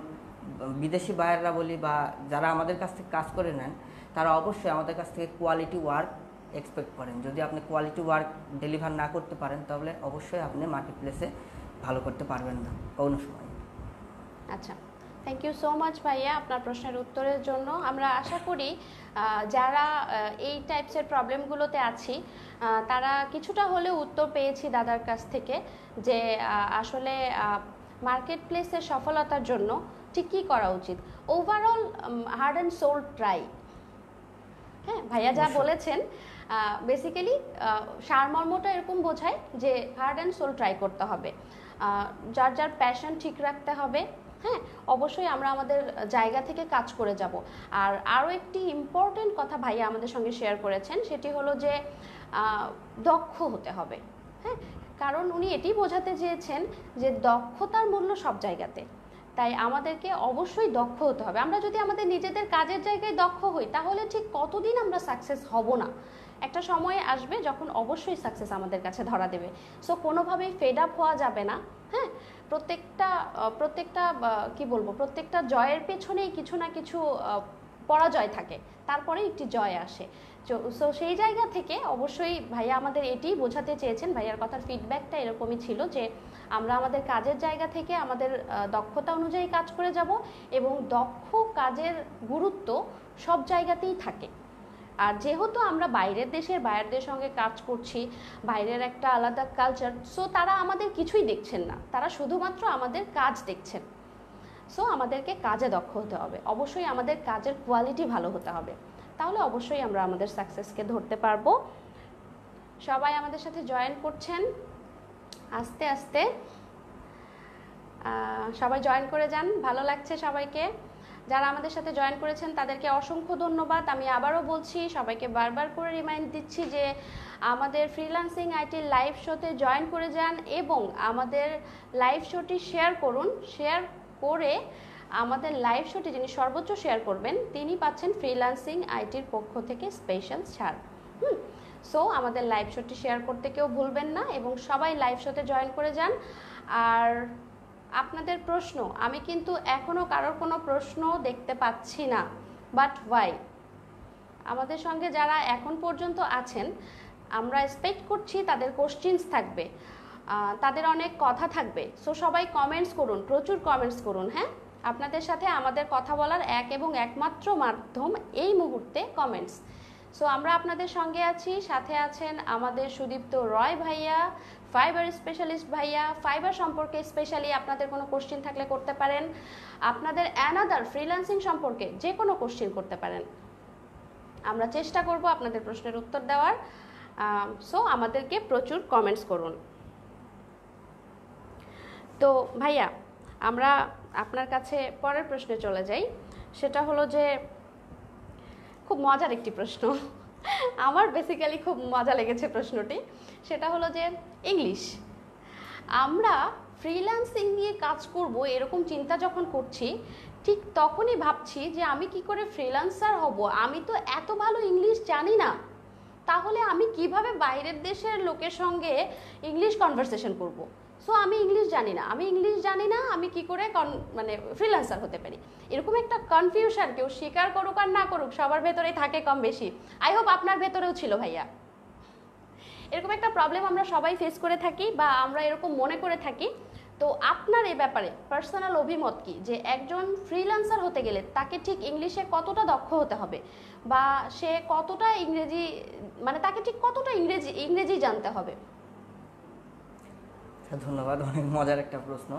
বিদেশি বায়াররা বলি বা যারা আমাদের কাছ থেকে কাজ করে নেন তারা অবশ্যই আমাদের কাছ থেকে কোয়ালিটি ওয়ার্ক এক্সপেক্ট করেন যদি আপনি কোয়ালিটি ওয়ার্ক ডেলিভার না করতে পারেন তাহলে অবশ্যই আপনি মার্কেট প্লেসে ভালো করতে পারবেন না কোনো সময় আচ্ছা থ্যাংক ইউ সো মাচ ভাইয়া আপনার প্রশ্নের উত্তরের জন্য আমরা আশা করি যারা এই টাইপসের প্রবলেমগুলোতে আছি তারা কিছুটা হলেও উত্তর পেয়েছি দাদার কাছ থেকে যে আসলে মার্কেট প্লেসের সফলতার জন্য ঠিক কী করা উচিত overall heart and soul try হ্যাঁ ভাইয়া যা বলেছেন বেসিক্যালি সারমর্মটা এরকম বোঝায় যে হার্ড অ্যান্ড সোল ট্রাই করতে হবে যার যার প্যাশন ঠিক রাখতে হবে হ্যাঁ অবশ্যই আমরা আমাদের জায়গা থেকে কাজ করে যাব আর আরও একটি ইম্পর্টেন্ট কথা ভাইয়া আমাদের সঙ্গে শেয়ার করেছেন সেটি হলো যে দক্ষ হতে হবে হ্যাঁ কারণ উনি এটি বোঝাতে চেয়েছেন যে দক্ষতার মূল্য সব জায়গাতে তাই আমাদেরকে অবশ্যই দক্ষ হতে হবে আমরা যদি আমাদের নিজেদের কাজের জায়গায় দক্ষ হই তাহলে ঠিক কতদিন আমরা সাকসেস হব না একটা সময় আসবে যখন অবশ্যই সাকসেস আমাদের কাছে ধরা দেবে সো কোনোভাবেই ফেড আপ হওয়া যাবে না হ্যাঁ প্রত্যেকটা প্রত্যেকটা কি বলবো প্রত্যেকটা জয়ের পেছনেই কিছু না কিছু পরাজয় থাকে তারপরে একটি জয় আসে সো সেই জায়গা থেকে অবশ্যই ভাইয়া আমাদের এটি বোঝাতে চেয়েছেন ভাইয়ার কথার ফিডব্যাকটা এরকমই ছিল যে আমরা আমাদের কাজের জায়গা থেকে আমাদের দক্ষতা অনুযায়ী কাজ করে যাব এবং দক্ষ কাজের গুরুত্ব সব জায়গাতেই থাকে আর যেহেতু আমরা বাইরের দেশের বাইরের সঙ্গে কাজ করছি বাইরের একটা আলাদা কালচার সো তারা আমাদের কিছুই দেখছেন না তারা শুধুমাত্র আমাদের কাজ দেখছেন সো আমাদেরকে কাজে দক্ষ হতে হবে অবশ্যই আমাদের কাজের কোয়ালিটি ভালো হতে হবে তাহলে অবশ্যই আমরা আমাদের সাকসেসকে ধরতে পারবো সবাই আমাদের সাথে জয়েন করছেন আস্তে আস্তে সবাই জয়েন করে যান ভালো লাগছে সবাইকে যারা আমাদের সাথে জয়েন করেছেন তাদেরকে অসংখ্য ধন্যবাদ আমি আবারও বলছি সবাইকে বারবার করে রিমাইন্ড দিচ্ছি যে আমাদের ফ্রিলান্সিং আইটির লাইভ শোতে জয়েন করে যান এবং আমাদের লাইভ শোটি শেয়ার করুন শেয়ার করে আমাদের লাইভ শোটি যিনি সর্বোচ্চ শেয়ার করবেন তিনি পাচ্ছেন ফ্রিলান্সিং আইটির পক্ষ থেকে স্পেশাল ছাড় হুম সো আমাদের লাইভ শোটি শেয়ার করতে কেউ ভুলবেন না এবং সবাই লাইভ শোতে জয়েন করে যান আর আপনাদের প্রশ্ন আমি কিন্তু এখনও কারোর কোনো প্রশ্ন দেখতে পাচ্ছি না বাট ওয়াই আমাদের সঙ্গে যারা এখন পর্যন্ত আছেন আমরা এক্সপেক্ট করছি তাদের কোশ্চিনস থাকবে তাদের অনেক কথা থাকবে সো সবাই কমেন্টস করুন প্রচুর কমেন্টস করুন হ্যাঁ আপনাদের সাথে আমাদের কথা বলার এক এবং একমাত্র মাধ্যম এই মুহূর্তে কমেন্টস সো আমরা আপনাদের সঙ্গে আছি সাথে আছেন আমাদের সুদীপ্ত রয় ভাইয়া ফাইবার স্পেশালিস্ট ভাইয়া ফাইবার সম্পর্কে স্পেশালি আপনাদের কোনো কোশ্চিন থাকলে করতে পারেন আপনাদের অ্যানাদার ফ্রিল্যান্সিং সম্পর্কে যে কোনো কোশ্চিন করতে পারেন আমরা চেষ্টা করব আপনাদের প্রশ্নের উত্তর দেওয়ার সো আমাদেরকে প্রচুর কমেন্টস করুন তো ভাইয়া আমরা আপনার কাছে পরের প্রশ্নে চলে যাই সেটা হলো যে খুব মজার একটি প্রশ্ন আমার বেসিক্যালি খুব মজা লেগেছে প্রশ্নটি সেটা হলো যে ইংলিশ আমরা ফ্রিল্যান্সিং নিয়ে কাজ করব এরকম চিন্তা যখন করছি ঠিক তখনই ভাবছি যে আমি কি করে ফ্রিল্যান্সার হব আমি তো এত ভালো ইংলিশ জানি না তাহলে আমি কিভাবে বাইরের দেশের লোকের সঙ্গে ইংলিশ কনভারসেশন করব। সো আমি ইংলিশ জানি না আমি ইংলিশ জানি না আমি কি করে কন মানে ফ্রিল্যান্সার হতে পারি এরকম একটা কনফিউশন কেউ স্বীকার করুক আর না করুক সবার ভেতরেই থাকে কম বেশি আই হোপ আপনার ভেতরেও ছিল ভাইয়া এরকম একটা প্রবলেম আমরা সবাই ফেস করে থাকি বা আমরা এরকম মনে করে থাকি তো আপনার এ ব্যাপারে পার্সোনাল অভিমত কি যে একজন ফ্রিল্যান্সার হতে গেলে তাকে ঠিক ইংলিশে কতটা দক্ষ হতে হবে বা সে কতটা ইংরেজি মানে তাকে ঠিক কতটা ইংরেজি ইংরেজি জানতে হবে হ্যাঁ, ধন্যবাদ অনেক মজার একটা প্রশ্ন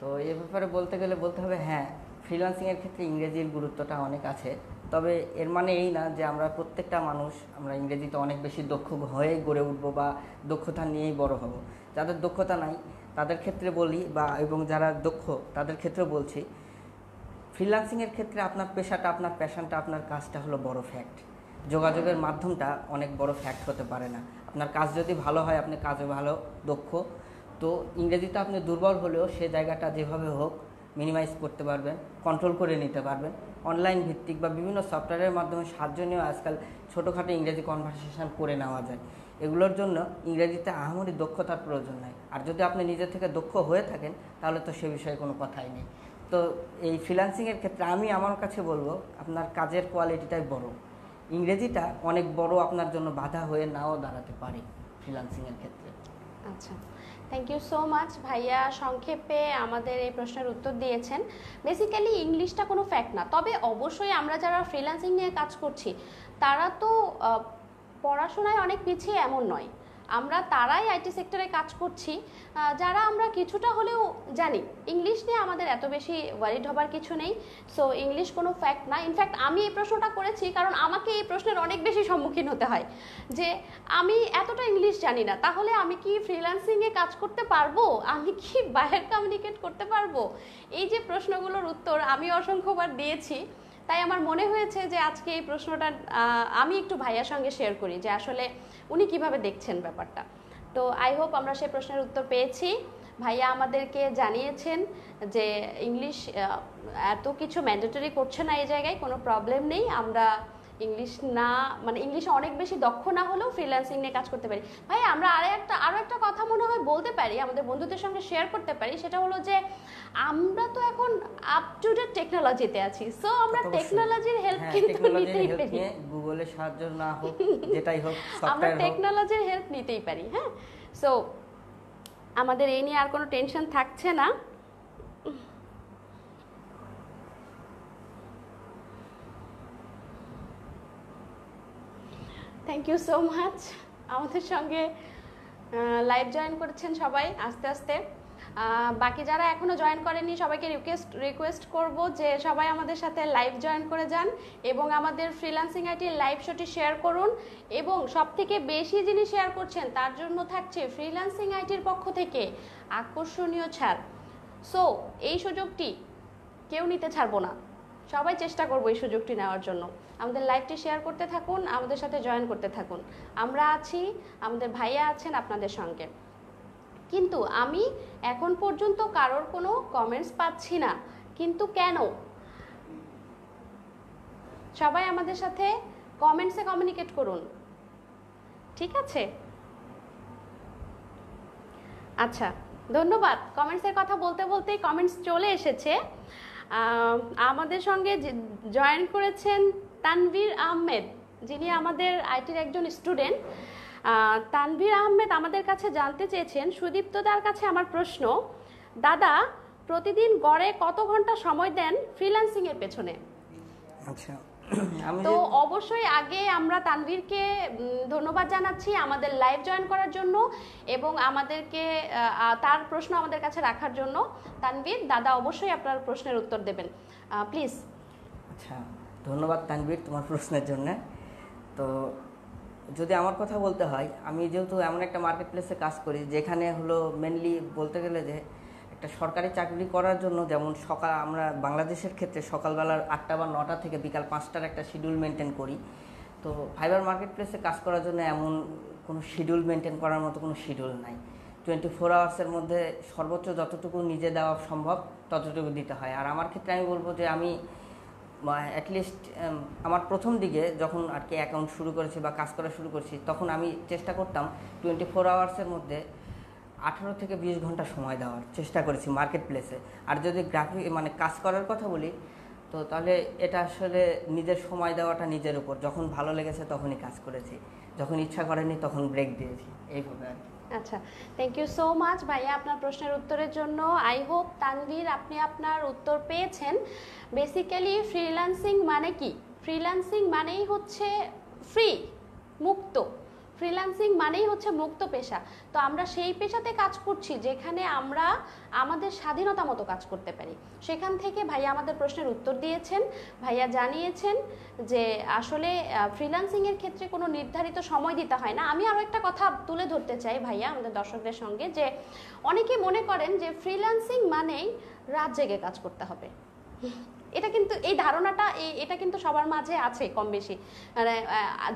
তো এ ব্যাপারে বলতে গেলে বলতে হবে হ্যাঁ ফ্রিলান্সিংয়ের ক্ষেত্রে ইংরেজির গুরুত্বটা অনেক আছে তবে এর মানে এই না যে আমরা প্রত্যেকটা মানুষ আমরা ইংরেজিতে অনেক বেশি দক্ষ হয়ে গড়ে উঠব বা দক্ষতা নিয়েই বড় হব যাদের দক্ষতা নাই তাদের ক্ষেত্রে বলি বা এবং যারা দক্ষ তাদের ক্ষেত্রে বলছি ফ্রিল্যান্সিংয়ের ক্ষেত্রে আপনার পেশাটা আপনার প্যাশনটা আপনার কাজটা হলো বড় ফ্যাক্ট যোগাযোগের মাধ্যমটা অনেক বড় ফ্যাক্ট হতে পারে না আপনার কাজ যদি ভালো হয় আপনি কাজে ভালো দক্ষ তো ইংরেজিতে আপনি দুর্বল হলেও সে জায়গাটা যেভাবে হোক মিনিমাইজ করতে পারবেন কন্ট্রোল করে নিতে পারবেন অনলাইন ভিত্তিক বা বিভিন্ন সফটওয়্যারের মাধ্যমে সাহায্য নিয়েও আজকাল ছোটোখাটো ইংরেজি কনভারসেশন করে নেওয়া যায় এগুলোর জন্য ইংরেজিতে আহামরি দক্ষতার প্রয়োজন নাই আর যদি আপনি নিজে থেকে দক্ষ হয়ে থাকেন তাহলে তো সে বিষয়ে কোনো কথাই নেই তো এই ফ্রিলান্সিংয়ের ক্ষেত্রে আমি আমার কাছে বলবো আপনার কাজের কোয়ালিটিটাই বড় ইংরেজিটা অনেক বড় আপনার জন্য বাধা হয়ে নাও দাঁড়াতে পারে ফ্রিলান্সিংয়ের ক্ষেত্রে আচ্ছা থ্যাংক ইউ সো মাচ ভাইয়া সংক্ষেপে আমাদের এই প্রশ্নের উত্তর দিয়েছেন বেসিক্যালি ইংলিশটা কোনো ফ্যাক্ট না তবে অবশ্যই আমরা যারা ফ্রিল্যান্সিং নিয়ে কাজ করছি তারা তো পড়াশোনায় অনেক পিছিয়ে এমন নয় আমরা তারাই আইটি সেক্টরে কাজ করছি যারা আমরা কিছুটা হলেও জানি ইংলিশ নিয়ে আমাদের এত বেশি ওয়ারিড হবার কিছু নেই সো ইংলিশ কোনো ফ্যাক্ট না ইনফ্যাক্ট আমি এই প্রশ্নটা করেছি কারণ আমাকে এই প্রশ্নের অনেক বেশি সম্মুখীন হতে হয় যে আমি এতটা ইংলিশ জানি না তাহলে আমি কি ফ্রিল্যান্সিংয়ে কাজ করতে পারবো আমি কি বাইরে কমিউনিকেট করতে পারবো এই যে প্রশ্নগুলোর উত্তর আমি অসংখ্যবার দিয়েছি তাই আমার মনে হয়েছে যে আজকে এই প্রশ্নটা আমি একটু ভাইয়ার সঙ্গে শেয়ার করি যে আসলে উনি কিভাবে দেখছেন ব্যাপারটা তো আই হোপ আমরা সেই প্রশ্নের উত্তর পেয়েছি ভাইয়া আমাদেরকে জানিয়েছেন যে ইংলিশ এত কিছু ম্যান্ডেটরি করছে না এই জায়গায় কোনো প্রবলেম নেই আমরা ইংলিশ না মানে ইংলিশে অনেক বেশি দক্ষ না হলেও ফ্রিল্যান্সিং নিয়ে কাজ করতে পারি ভাই আমরা আরও একটা আরও একটা কথা মনে হয় বলতে পারি আমাদের বন্ধুদের সঙ্গে শেয়ার করতে পারি সেটা হলো যে আমরা তো এখন আপ টু ডেট টেকনোলজিতে আছি সো আমরা টেকনোলজির হেল্প হ্যাঁ, কিন্তু নিতেই পারি গুগলের সাহায্য না হোক যেটাই হোক আমরা টেকনোলজির হেল্প নিতেই পারি হ্যাঁ সো আমাদের এই নিয়ে আর কোনো টেনশন থাকছে না থ্যাংক ইউ সো মাচ আমাদের সঙ্গে লাইভ জয়েন করেছেন সবাই আস্তে আস্তে বাকি যারা এখনও জয়েন করেনি সবাইকে রিকোয়েস্ট রিকোয়েস্ট করব যে সবাই আমাদের সাথে লাইভ জয়েন করে যান এবং আমাদের ফ্রিলান্সিং আইটি লাইভ শোটি শেয়ার করুন এবং সবথেকে বেশি যিনি শেয়ার করছেন তার জন্য থাকছে ফ্রিলান্সিং আইটির পক্ষ থেকে আকর্ষণীয় ছাড় সো এই সুযোগটি কেউ নিতে ছাড়বো না সবাই চেষ্টা করবো এই সুযোগটি নেওয়ার জন্য আমাদের লাইভটি শেয়ার করতে থাকুন আমাদের সাথে জয়েন করতে থাকুন আমরা আছি আমাদের ভাইয়া আছেন আপনাদের সঙ্গে কিন্তু আমি এখন পর্যন্ত কারোর কোনো কমেন্টস পাচ্ছি না কিন্তু কেন সবাই আমাদের সাথে কমেন্টসে কমিউনিকেট করুন ঠিক আছে আচ্ছা ধন্যবাদ কমেন্টসের কথা বলতে বলতেই কমেন্টস চলে এসেছে আমাদের সঙ্গে জয়েন করেছেন তানভীর আহমেদ যিনি আমাদের আইটির একজন স্টুডেন্ট তানভীর আহমেদ আমাদের কাছে জানতে চেয়েছেন সুদীপ্ত দার কাছে আমার প্রশ্ন দাদা প্রতিদিন গড়ে কত ঘন্টা সময় দেন ফ্রিল্যান্সিং এর পেছনে আচ্ছা তো অবশ্যই আগে আমরা তানভীরকে ধন্যবাদ জানাচ্ছি আমাদের লাইভ জয়েন করার জন্য এবং আমাদেরকে তার প্রশ্ন আমাদের কাছে রাখার জন্য তানভীর দাদা অবশ্যই আপনার প্রশ্নের উত্তর দেবেন প্লিজ আচ্ছা ধন্যবাদ তানবীর তোমার প্রশ্নের জন্য তো যদি আমার কথা বলতে হয় আমি যেহেতু এমন একটা মার্কেট প্লেসে কাজ করি যেখানে হলো মেনলি বলতে গেলে যে একটা সরকারি চাকরি করার জন্য যেমন সকাল আমরা বাংলাদেশের ক্ষেত্রে সকালবেলার আটটা বা নটা থেকে বিকাল পাঁচটার একটা শিডিউল মেনটেন করি তো ফাইবার মার্কেট প্লেসে কাজ করার জন্য এমন কোনো শিডিউল মেনটেন করার মতো কোনো শিডিউল নাই টোয়েন্টি ফোর আওয়ার্সের মধ্যে সর্বোচ্চ যতটুকু নিজে দেওয়া সম্ভব ততটুকু দিতে হয় আর আমার ক্ষেত্রে আমি বলবো যে আমি অ্যাটলিস্ট um, আমার প্রথম দিকে যখন আর কি অ্যাকাউন্ট শুরু করেছি বা কাজ করা শুরু করছি তখন আমি চেষ্টা করতাম টোয়েন্টি ফোর আওয়ার্সের মধ্যে আঠারো থেকে বিশ ঘন্টা সময় দেওয়ার চেষ্টা করেছি মার্কেট প্লেসে আর যদি গ্রাফিক মানে কাজ করার কথা বলি তো তাহলে এটা আসলে নিজের সময় দেওয়াটা নিজের উপর যখন ভালো লেগেছে তখনই কাজ করেছি যখন ইচ্ছা করেনি তখন ব্রেক দিয়েছি এইভাবে আর কি আচ্ছা থ্যাংক ইউ সো মাচ ভাইয়া আপনার প্রশ্নের উত্তরের জন্য আই হোপ তানভীর আপনি আপনার উত্তর পেয়েছেন বেসিক্যালি ফ্রিল্যান্সিং মানে কি ফ্রিল্যান্সিং মানেই হচ্ছে ফ্রি মুক্ত ফ্রিল্যান্সিং মানেই হচ্ছে মুক্ত পেশা তো আমরা সেই পেশাতে কাজ করছি যেখানে আমরা আমাদের স্বাধীনতা মতো কাজ করতে পারি সেখান থেকে ভাইয়া আমাদের প্রশ্নের উত্তর দিয়েছেন ভাইয়া জানিয়েছেন যে আসলে ফ্রিল্যান্সিংয়ের ক্ষেত্রে কোনো নির্ধারিত সময় দিতে হয় না আমি আরও একটা কথা তুলে ধরতে চাই ভাইয়া আমাদের দর্শকদের সঙ্গে যে অনেকে মনে করেন যে ফ্রিল্যান্সিং মানেই রাত জেগে কাজ করতে হবে এটা কিন্তু এই ধারণাটা এটা কিন্তু সবার মাঝে আছে কম বেশি মানে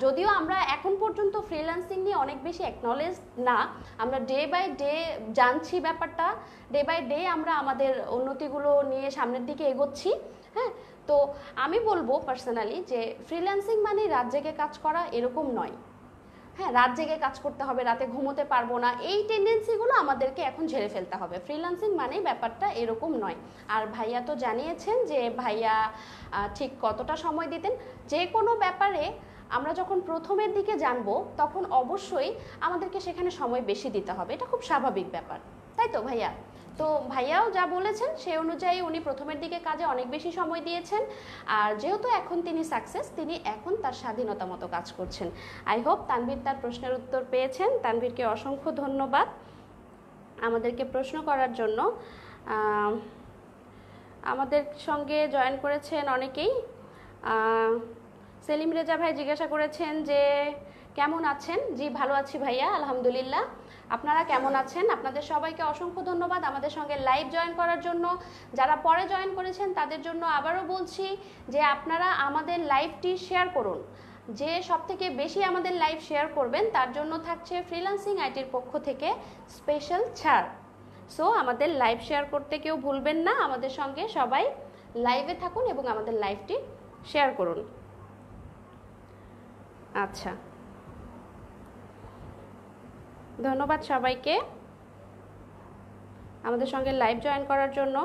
যদিও আমরা এখন পর্যন্ত ফ্রিল্যান্সিং নিয়ে অনেক বেশি একনলেজ না আমরা ডে বাই ডে জানছি ব্যাপারটা ডে বাই ডে আমরা আমাদের উন্নতিগুলো নিয়ে সামনের দিকে এগোচ্ছি হ্যাঁ তো আমি বলবো পার্সোনালি যে ফ্রিল্যান্সিং মানে রাত জেগে কাজ করা এরকম নয় হ্যাঁ রাত জেগে কাজ করতে হবে রাতে ঘুমোতে পারবো না এই টেন্ডেন্সিগুলো আমাদেরকে এখন ঝেড়ে ফেলতে হবে ফ্রিল্যান্সিং মানেই ব্যাপারটা এরকম নয় আর ভাইয়া তো জানিয়েছেন যে ভাইয়া ঠিক কতটা সময় দিতেন যে কোনো ব্যাপারে আমরা যখন প্রথমের দিকে জানব তখন অবশ্যই আমাদেরকে সেখানে সময় বেশি দিতে হবে এটা খুব স্বাভাবিক ব্যাপার তাই তো ভাইয়া তো ভাইয়াও যা বলেছেন সে অনুযায়ী উনি প্রথমের দিকে কাজে অনেক বেশি সময় দিয়েছেন আর যেহেতু এখন তিনি সাকসেস তিনি এখন তার স্বাধীনতা মতো কাজ করছেন আই হোপ তানভীর তার প্রশ্নের উত্তর পেয়েছেন তানভীরকে অসংখ্য ধন্যবাদ আমাদেরকে প্রশ্ন করার জন্য আমাদের সঙ্গে জয়েন করেছেন অনেকেই সেলিম রেজা ভাই জিজ্ঞাসা করেছেন যে কেমন আছেন জি ভালো আছি ভাইয়া আলহামদুলিল্লাহ আপনারা কেমন আছেন আপনাদের সবাইকে অসংখ্য ধন্যবাদ আমাদের সঙ্গে লাইভ জয়েন করার জন্য যারা পরে জয়েন করেছেন তাদের জন্য আবারও বলছি যে আপনারা আমাদের লাইভটি শেয়ার করুন যে সব থেকে বেশি আমাদের লাইভ শেয়ার করবেন তার জন্য থাকছে ফ্রিলান্সিং আইটির পক্ষ থেকে স্পেশাল ছাড় সো আমাদের লাইভ শেয়ার করতে কেউ ভুলবেন না আমাদের সঙ্গে সবাই লাইভে থাকুন এবং আমাদের লাইভটি শেয়ার করুন আচ্ছা ধন্যবাদ সবাইকে আমাদের সঙ্গে লাইভ জয়েন করার জন্য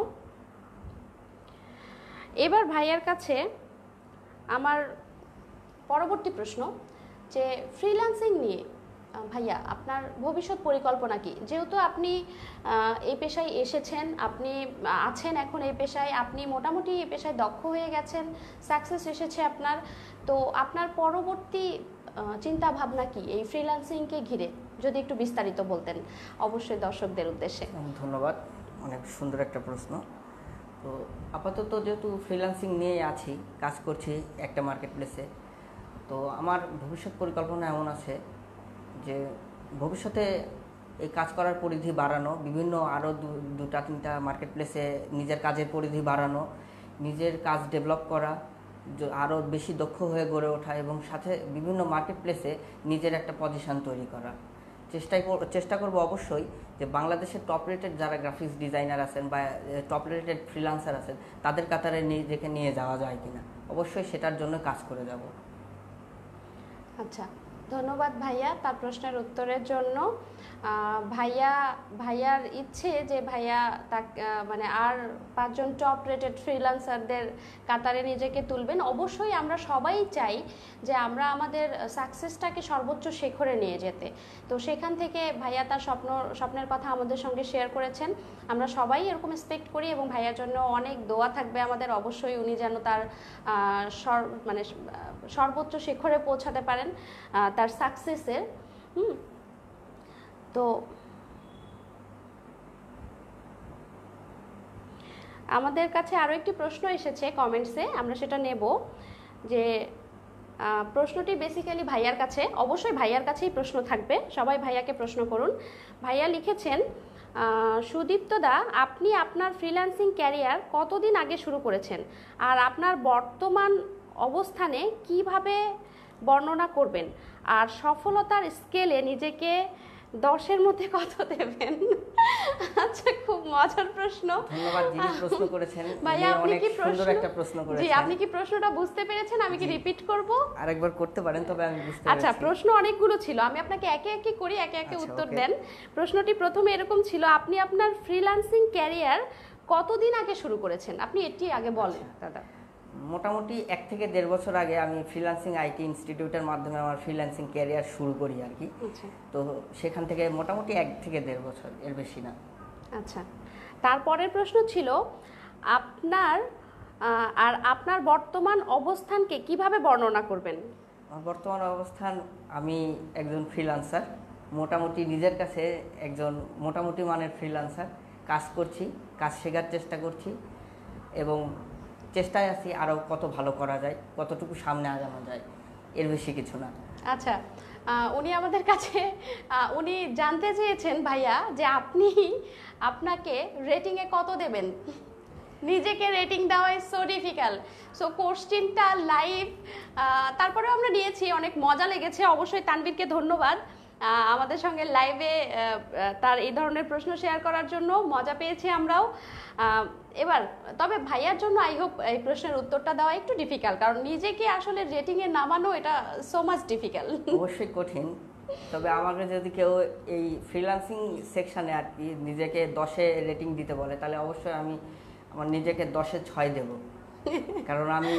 এবার ভাইয়ার কাছে আমার পরবর্তী প্রশ্ন যে ফ্রিল্যান্সিং নিয়ে ভাইয়া আপনার ভবিষ্যৎ পরিকল্পনা কি যেহেতু আপনি এই পেশায় এসেছেন আপনি আছেন এখন এই পেশায় আপনি মোটামুটি এই পেশায় দক্ষ হয়ে গেছেন সাকসেস এসেছে আপনার তো আপনার পরবর্তী চিন্তা ভাবনা কি এই ফ্রিল্যান্সিংকে ঘিরে যদি একটু বিস্তারিত বলতেন অবশ্যই দর্শকদের উদ্দেশ্যে ধন্যবাদ অনেক সুন্দর একটা প্রশ্ন তো আপাতত যেহেতু ফ্রিল্যান্সিং নিয়ে আছি কাজ করছি একটা মার্কেট প্লেসে তো আমার ভবিষ্যৎ পরিকল্পনা এমন আছে যে ভবিষ্যতে এই কাজ করার পরিধি বাড়ানো বিভিন্ন আরও দুটা তিনটা মার্কেট প্লেসে নিজের কাজের পরিধি বাড়ানো নিজের কাজ ডেভেলপ করা আরও বেশি দক্ষ হয়ে গড়ে ওঠা এবং সাথে বিভিন্ন মার্কেট প্লেসে নিজের একটা পজিশান তৈরি করা চেষ্টাই চেষ্টা করব অবশ্যই যে বাংলাদেশের টপ রেটেড যারা গ্রাফিক্স ডিজাইনার আছেন বা টপ রেটেড ফ্রিলান্সার আছেন তাদের কাতারে নিজেকে নিয়ে যাওয়া যায় কিনা অবশ্যই সেটার জন্য কাজ করে যাব আচ্ছা ধন্যবাদ ভাইয়া তার প্রশ্নের উত্তরের জন্য ভাইয়া ভাইয়ার ইচ্ছে যে ভাইয়া তা মানে আর পাঁচজন টপ রেটেড ফ্রিলান্সারদের কাতারে নিজেকে তুলবেন অবশ্যই আমরা সবাই চাই যে আমরা আমাদের সাকসেসটাকে সর্বোচ্চ শেখরে নিয়ে যেতে তো সেখান থেকে ভাইয়া তার স্বপ্ন স্বপ্নের কথা আমাদের সঙ্গে শেয়ার করেছেন আমরা সবাই এরকম এক্সপেক্ট করি এবং ভাইয়ার জন্য অনেক দোয়া থাকবে আমাদের অবশ্যই উনি যেন তার মানে সর্বোচ্চ শিখরে পৌঁছাতে পারেন তার সাকসেসের হুম তো আমাদের কাছে আরও একটি প্রশ্ন এসেছে কমেন্টসে আমরা সেটা নেব যে প্রশ্নটি বেসিক্যালি ভাইয়ার কাছে অবশ্যই ভাইয়ার কাছেই প্রশ্ন থাকবে সবাই ভাইয়াকে প্রশ্ন করুন ভাইয়া লিখেছেন সুদীপ্ত দা আপনি আপনার ফ্রিল্যান্সিং ক্যারিয়ার কতদিন আগে শুরু করেছেন আর আপনার বর্তমান অবস্থানে কিভাবে বর্ণনা করবেন আর সফলতার স্কেলে নিজেকে দশের মধ্যে কত দেবেন আচ্ছা খুব মজার প্রশ্ন প্রশ্ন করেছেন ভাইয়া আপনি কি প্রশ্ন একটা প্রশ্ন করেছেন জি আপনি কি প্রশ্নটা বুঝতে পেরেছেন আমি কি রিপিট করব আরেকবার করতে পারেন তবে আমি বুঝতে আচ্ছা প্রশ্ন অনেকগুলো ছিল আমি আপনাকে একে একে করি একে একে আচ্ছা, উত্তর দেন প্রশ্নটি প্রথমে এরকম ছিল আপনি আপনার ফ্রিল্যান্সিং ক্যারিয়ার কতদিন আগে শুরু করেছেন আপনি এটি আগে বলেন আচ্ছা। দাদা মোটামুটি এক থেকে দেড় বছর আগে আমি ফ্রিল্যান্সিং আইটি ইনস্টিটিউটের মাধ্যমে আমার ফ্রিল্যান্সিং ক্যারিয়ার শুরু করি আর কি আচ্ছা। তো সেখান থেকে মোটামুটি এক থেকে দেড় বছর এর বেশি না আচ্ছা তারপরের প্রশ্ন ছিল আপনার আর আপনার বর্তমান অবস্থানকে কিভাবে বর্ণনা করবেন আমার বর্তমান অবস্থান আমি একজন ফ্রিল্যান্সার মোটামুটি নিজের কাছে একজন মোটামুটি মানের ফ্রিল্যান্সার কাজ করছি কাজ শেখার চেষ্টা করছি এবং চেষ্টায় আছি আরও কত ভালো করা যায় কতটুকু সামনে আগানো যায় এর বেশি কিছু না আচ্ছা উনি আমাদের কাছে উনি জানতে চেয়েছেন ভাইয়া যে আপনি আপনাকে রেটিংয়ে কত দেবেন নিজেকে রেটিং দেওয়া ইজ সো ডিফিকাল্ট সো কোশ্চিনটা লাইভ তারপরেও আমরা নিয়েছি অনেক মজা লেগেছে অবশ্যই তানবীরকে ধন্যবাদ আমাদের সঙ্গে লাইভে তার এই ধরনের প্রশ্ন শেয়ার করার জন্য মজা পেয়েছি আমরাও এবার তবে ভাইয়ার জন্য আই হোপ এই প্রশ্নের উত্তরটা দেওয়া একটু ডিফিকাল্ট কারণ নিজেকে আসলে রেটিং এ নামানো এটা সো মাচ ডিফিকাল্ট অবশ্যই কঠিন তবে আমাকে যদি কেউ এই ফ্রিল্যান্সিং সেকশানে আর কি নিজেকে দশে রেটিং দিতে বলে তাহলে অবশ্যই আমি আমার নিজেকে দশে ছয় দেব কারণ আমি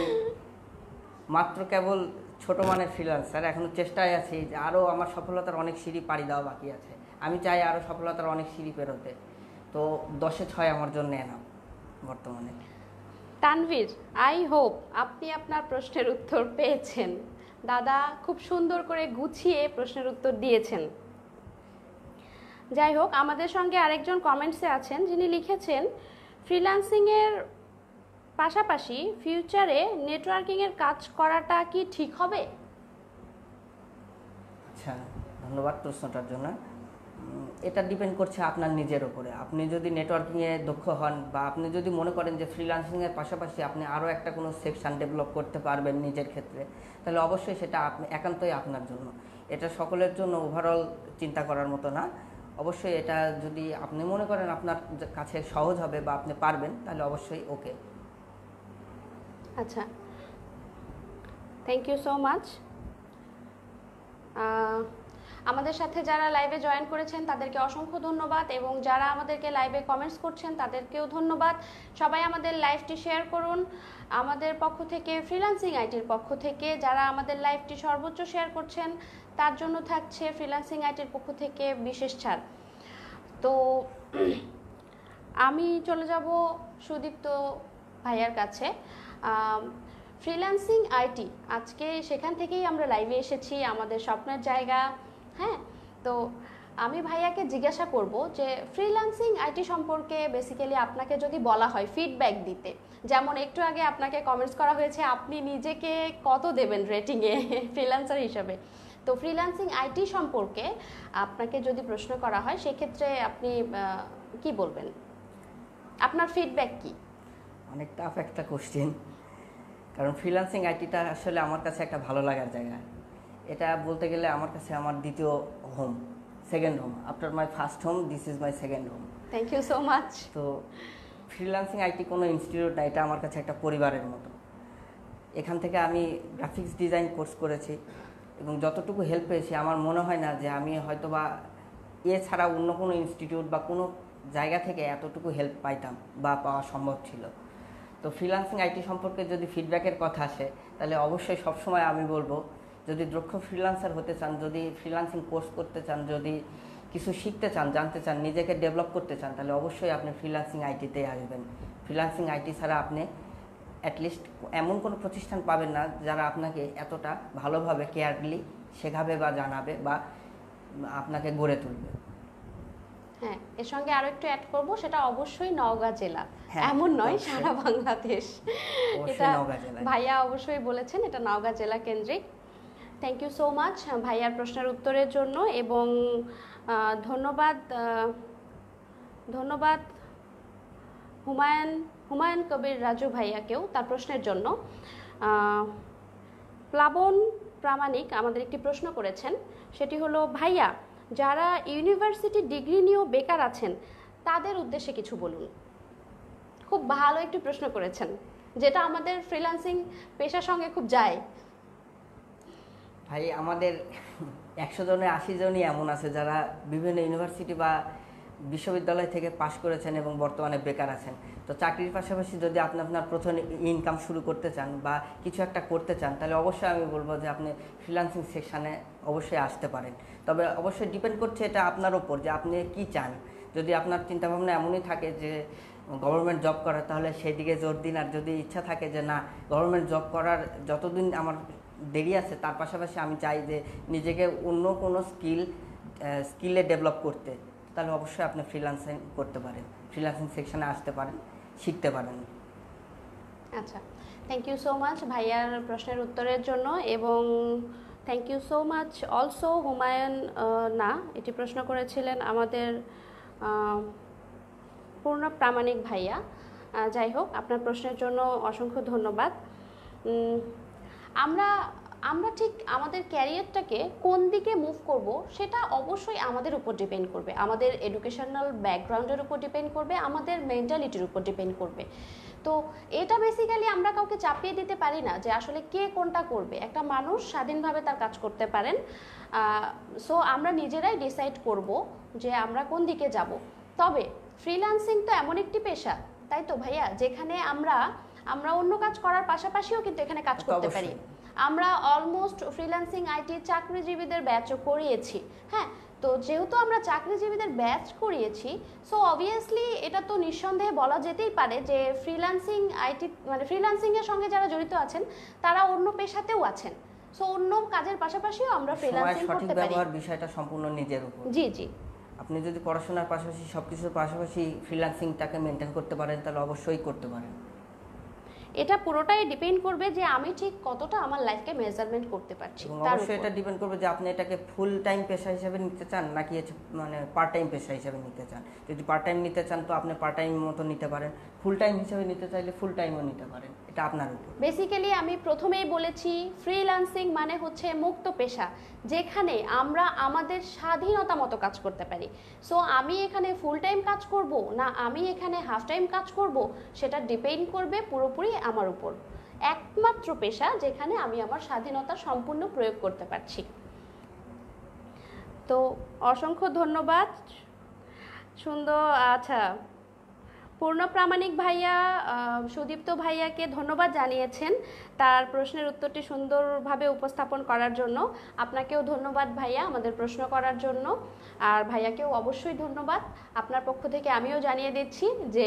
মাত্র কেবল ছোট মানের ফ্রিল্যান্সার এখনও চেষ্টায় আছি যে আরও আমার সফলতার অনেক সিঁড়ি পাড়ি দেওয়া বাকি আছে আমি চাই আরও সফলতার অনেক সিঁড়ি পেরোতে তো দশে ছয় আমার জন্য এনাম বর্তমানে তানভীর আই হোপ আপনি আপনার প্রশ্নের উত্তর পেয়েছেন দাদা খুব সুন্দর করে গুছিয়ে প্রশ্নের উত্তর দিয়েছেন যাই হোক আমাদের সঙ্গে আরেকজন কমেন্টসে আছেন যিনি লিখেছেন ফ্রিল্যান্সিংয়ের পাশাপাশি ফিউচারে নেটওয়ার্কিংয়ের কাজ করাটা কি ঠিক হবে আচ্ছা ধন্যবাদ প্রশ্নটার জন্য এটা ডিপেন্ড করছে আপনার নিজের ওপরে আপনি যদি নেটওয়ার্কিংয়ে দক্ষ হন বা আপনি যদি মনে করেন যে ফ্রিলান্সিংয়ের পাশাপাশি আপনি আরও একটা কোনো সেকশান ডেভেলপ করতে পারবেন নিজের ক্ষেত্রে তাহলে অবশ্যই সেটা আপনি একান্তই আপনার জন্য এটা সকলের জন্য ওভারঅল চিন্তা করার মতো না অবশ্যই এটা যদি আপনি মনে করেন আপনার কাছে সহজ হবে বা আপনি পারবেন তাহলে অবশ্যই ওকে আচ্ছা থ্যাংক ইউ সো মাচ আমাদের সাথে যারা লাইভে জয়েন করেছেন তাদেরকে অসংখ্য ধন্যবাদ এবং যারা আমাদেরকে লাইভে কমেন্টস করছেন তাদেরকেও ধন্যবাদ সবাই আমাদের লাইভটি শেয়ার করুন আমাদের পক্ষ থেকে ফ্রিলান্সিং আইটির পক্ষ থেকে যারা আমাদের লাইভটি সর্বোচ্চ শেয়ার করছেন তার জন্য থাকছে ফ্রিলান্সিং আইটির পক্ষ থেকে বিশেষ ছাড় তো আমি চলে যাব সুদীপ্ত ভাইয়ার কাছে ফ্রিল্যান্সিং আইটি আজকে সেখান থেকেই আমরা লাইভে এসেছি আমাদের স্বপ্নের জায়গা হ্যাঁ তো আমি ভাইয়াকে জিজ্ঞাসা করব যে ফ্রিল্যান্সিং আইটি সম্পর্কে বেসিক্যালি আপনাকে যদি বলা হয় ফিডব্যাক দিতে যেমন একটু আগে আপনাকে কমেন্টস করা হয়েছে আপনি নিজেকে কত দেবেন রেটিংয়ে ফ্রিল্যান্সার হিসাবে তো ফ্রিল্যান্সিং আইটি সম্পর্কে আপনাকে যদি প্রশ্ন করা হয় সেক্ষেত্রে আপনি কি বলবেন আপনার ফিডব্যাক কি অনেক টাফ একটা কোশ্চেন কারণ ফ্রিল্যান্সিং আইটিটা আসলে আমার কাছে একটা ভালো লাগার জায়গা এটা বলতে গেলে আমার কাছে আমার দ্বিতীয় home second home after my first home this is my second home thank you so much তো ফ্রিল্যান্সিং আইটি কোনো ইনস্টিটিউট না এটা আমার কাছে একটা পরিবারের মতো এখান থেকে আমি গ্রাফিক্স ডিজাইন কোর্স করেছি এবং যতটুকু হেল্প পেয়েছি আমার মনে হয় না যে আমি হয়তো বা এছাড়া অন্য কোনো ইনস্টিটিউট বা কোনো জায়গা থেকে এতটুকু হেল্প পাইতাম বা পাওয়া সম্ভব ছিল তো ফ্রিলান্সিং আইটি সম্পর্কে যদি ফিডব্যাকের কথা আসে তাহলে অবশ্যই সবসময় আমি বলবো যদি দক্ষ ফ্রিলান্সার হতে চান যদি ফ্রিলান্সিং কোর্স করতে চান যদি কিছু শিখতে চান জানতে চান নিজেকে ডেভেলপ করতে চান তাহলে অবশ্যই আপনি ফ্রিলান্সিং আইটিতে আসবেন ফ্রিলান্সিং আইটি ছাড়া আপনি অ্যাটলিস্ট এমন কোনো প্রতিষ্ঠান পাবেন না যারা আপনাকে এতটা ভালোভাবে কেয়ারলি শেখাবে বা জানাবে বা আপনাকে গড়ে তুলবে হ্যাঁ এর সঙ্গে আরো একটু অ্যাড করব সেটা অবশ্যই নওগাঁ জেলা হ্যাঁ, এমন নয় সারা বাংলাদেশ এটা ভাইয়া অবশ্যই বলেছেন এটা নওগাঁ জেলা কেন্দ্রিক থ্যাংক ইউ সো মাচ ভাইয়ার প্রশ্নের উত্তরের জন্য এবং ধন্যবাদ ধন্যবাদ হুমায়ুন হুমায়ুন কবির রাজু ভাইয়াকেও তার প্রশ্নের জন্য প্লাবন প্রামাণিক আমাদের একটি প্রশ্ন করেছেন সেটি হলো ভাইয়া যারা ইউনিভার্সিটি ডিগ্রি নিয়েও বেকার আছেন তাদের উদ্দেশ্যে কিছু বলুন খুব ভালো একটি প্রশ্ন করেছেন যেটা আমাদের ফ্রিল্যান্সিং পেশার সঙ্গে খুব যায় ভাই আমাদের একশো জনের আশি জনই এমন আছে যারা বিভিন্ন ইউনিভার্সিটি বা বিশ্ববিদ্যালয় থেকে পাশ করেছেন এবং বর্তমানে বেকার আছেন তো চাকরির পাশাপাশি যদি আপনি আপনার প্রথম ইনকাম শুরু করতে চান বা কিছু একটা করতে চান তাহলে অবশ্যই আমি বলবো যে আপনি ফ্রিলান্সিং সেকশানে অবশ্যই আসতে পারেন তবে অবশ্যই ডিপেন্ড করছে এটা আপনার ওপর যে আপনি কি চান যদি আপনার চিন্তাভাবনা এমনই থাকে যে গভর্নমেন্ট জব করা তাহলে সেই দিকে জোর দিন আর যদি ইচ্ছা থাকে যে না গভর্নমেন্ট জব করার যতদিন আমার দেরি আছে তার পাশাপাশি আমি চাই যে নিজেকে অন্য কোনো স্কিল স্কিলে ডেভেলপ করতে তাহলে অবশ্যই আপনি ফ্রিলান্সিং করতে পারেন ফ্রিলান্সিং সেকশনে আসতে পারেন শিখতে পারেন আচ্ছা থ্যাংক ইউ সো মাচ ভাইয়ার প্রশ্নের উত্তরের জন্য এবং thank you so much also Humayun না এটি প্রশ্ন করেছিলেন আমাদের পূর্ণ প্রামাণিক ভাইয়া যাই হোক আপনার প্রশ্নের জন্য অসংখ্য ধন্যবাদ আমরা আমরা ঠিক আমাদের ক্যারিয়ারটাকে কোন দিকে মুভ করব সেটা অবশ্যই আমাদের উপর ডিপেন্ড করবে আমাদের এডুকেশনাল ব্যাকগ্রাউন্ডের উপর ডিপেন্ড করবে আমাদের মেন্টালিটির উপর ডিপেন্ড করবে তো এটা বেসিক্যালি আমরা কাউকে চাপিয়ে দিতে পারি না যে আসলে কে কোনটা করবে একটা মানুষ স্বাধীনভাবে তার কাজ করতে পারেন সো আমরা নিজেরাই ডিসাইড করব যে আমরা কোন দিকে যাব তবে ফ্রিল্যান্সিং তো এমন একটি পেশা তাই তো ভাইয়া যেখানে আমরা আমরা অন্য কাজ করার পাশাপাশিও কিন্তু এখানে কাজ করতে পারি আমরা অলমোস্ট ফ্রিল্যান্সিং আইটি চাকরিজীবীদের ব্যাচও করিয়েছি হ্যাঁ তো যেহেতু আমরা চাকরিজীবীদের ব্যাচ করিয়েছি সো অবভিয়াসলি এটা তো নিঃসন্দেহে বলা যেতেই পারে যে ফ্রিল্যান্সিং আইটি মানে ফ্রিল্যান্সিংয়ের সঙ্গে যারা জড়িত আছেন তারা অন্য পেশাতেও আছেন সো অন্য কাজের পাশাপাশিও আমরা ফ্রিল্যান্সিং করতে পারি ব্যবহার বিষয়টা সম্পূর্ণ নিজের উপর জি জি আপনি যদি পড়াশোনার পাশাপাশি সবকিছুর পাশাপাশি ফ্রিল্যান্সিংটাকে মেনটেন করতে পারেন তাহলে অবশ্যই করতে পারেন এটা পুরোটাই ডিপেন্ড করবে যে আমি ঠিক কতটা আমার লাইফকে মেজারমেন্ট করতে পারছি অবশ্যই এটা ডিপেন্ড করবে যে আপনি এটাকে ফুল টাইম পেশা হিসেবে নিতে চান নাকি মানে পার্ট টাইম পেশা হিসেবে নিতে চান যদি পার্ট টাইম নিতে চান তো আপনি পার্ট টাইম মতো নিতে পারেন ফুল টাইম হিসেবে নিতে চাইলে ফুল টাইমও নিতে পারেন এটা আপনার উপর বেসিক্যালি আমি প্রথমেই বলেছি ফ্রিল্যান্সিং মানে হচ্ছে মুক্ত পেশা যেখানে আমরা আমাদের স্বাধীনতা মতো কাজ করতে পারি সো আমি এখানে ফুল টাইম কাজ করব না আমি এখানে হাফ টাইম কাজ করব সেটা ডিপেন্ড করবে পুরোপুরি আমার উপর একমাত্র পেশা যেখানে আমি আমার স্বাধীনতা সম্পূর্ণ প্রয়োগ করতে পারছি তো অসংখ্য ধন্যবাদ সুন্দর আচ্ছা পূর্ণ প্রামাণিক ভাইয়া সুদীপ্ত ভাইয়াকে ধন্যবাদ জানিয়েছেন তার প্রশ্নের উত্তরটি সুন্দরভাবে উপস্থাপন করার জন্য আপনাকেও ধন্যবাদ ভাইয়া আমাদের প্রশ্ন করার জন্য আর ভাইয়াকেও অবশ্যই ধন্যবাদ আপনার পক্ষ থেকে আমিও জানিয়ে দিচ্ছি যে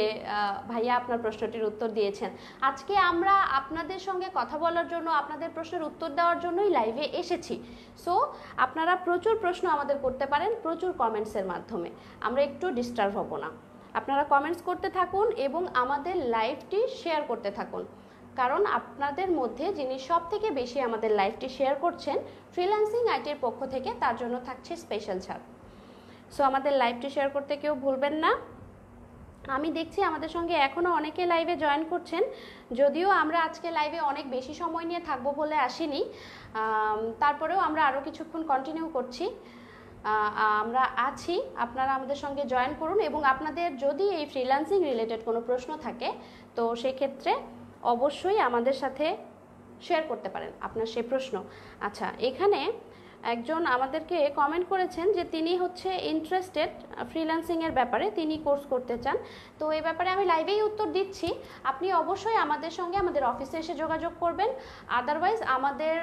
ভাইয়া আপনার প্রশ্নটির উত্তর দিয়েছেন আজকে আমরা আপনাদের সঙ্গে কথা বলার জন্য আপনাদের প্রশ্নের উত্তর দেওয়ার জন্যই লাইভে এসেছি সো আপনারা প্রচুর প্রশ্ন আমাদের করতে পারেন প্রচুর কমেন্টসের মাধ্যমে আমরা একটু ডিস্টার্ব হব না আপনারা কমেন্টস করতে থাকুন এবং আমাদের লাইভটি শেয়ার করতে থাকুন কারণ আপনাদের মধ্যে যিনি সব থেকে বেশি আমাদের লাইভটি শেয়ার করছেন ফ্রিল্যান্সিং আইটির পক্ষ থেকে তার জন্য থাকছে স্পেশাল ছাড় সো আমাদের লাইভটি শেয়ার করতে কেউ ভুলবেন না আমি দেখছি আমাদের সঙ্গে এখনও অনেকে লাইভে জয়েন করছেন যদিও আমরা আজকে লাইভে অনেক বেশি সময় নিয়ে থাকবো বলে আসিনি তারপরেও আমরা আরও কিছুক্ষণ কন্টিনিউ করছি আমরা আছি আপনারা আমাদের সঙ্গে জয়েন করুন এবং আপনাদের যদি এই ফ্রিল্যান্সিং রিলেটেড কোনো প্রশ্ন থাকে তো সেক্ষেত্রে অবশ্যই আমাদের সাথে শেয়ার করতে পারেন আপনার সে প্রশ্ন আচ্ছা এখানে একজন আমাদেরকে কমেন্ট করেছেন যে তিনি হচ্ছে ইন্টারেস্টেড ফ্রিল্যান্সিংয়ের ব্যাপারে তিনি কোর্স করতে চান তো এই ব্যাপারে আমি লাইভেই উত্তর দিচ্ছি আপনি অবশ্যই আমাদের সঙ্গে আমাদের অফিসে এসে যোগাযোগ করবেন আদারওয়াইজ আমাদের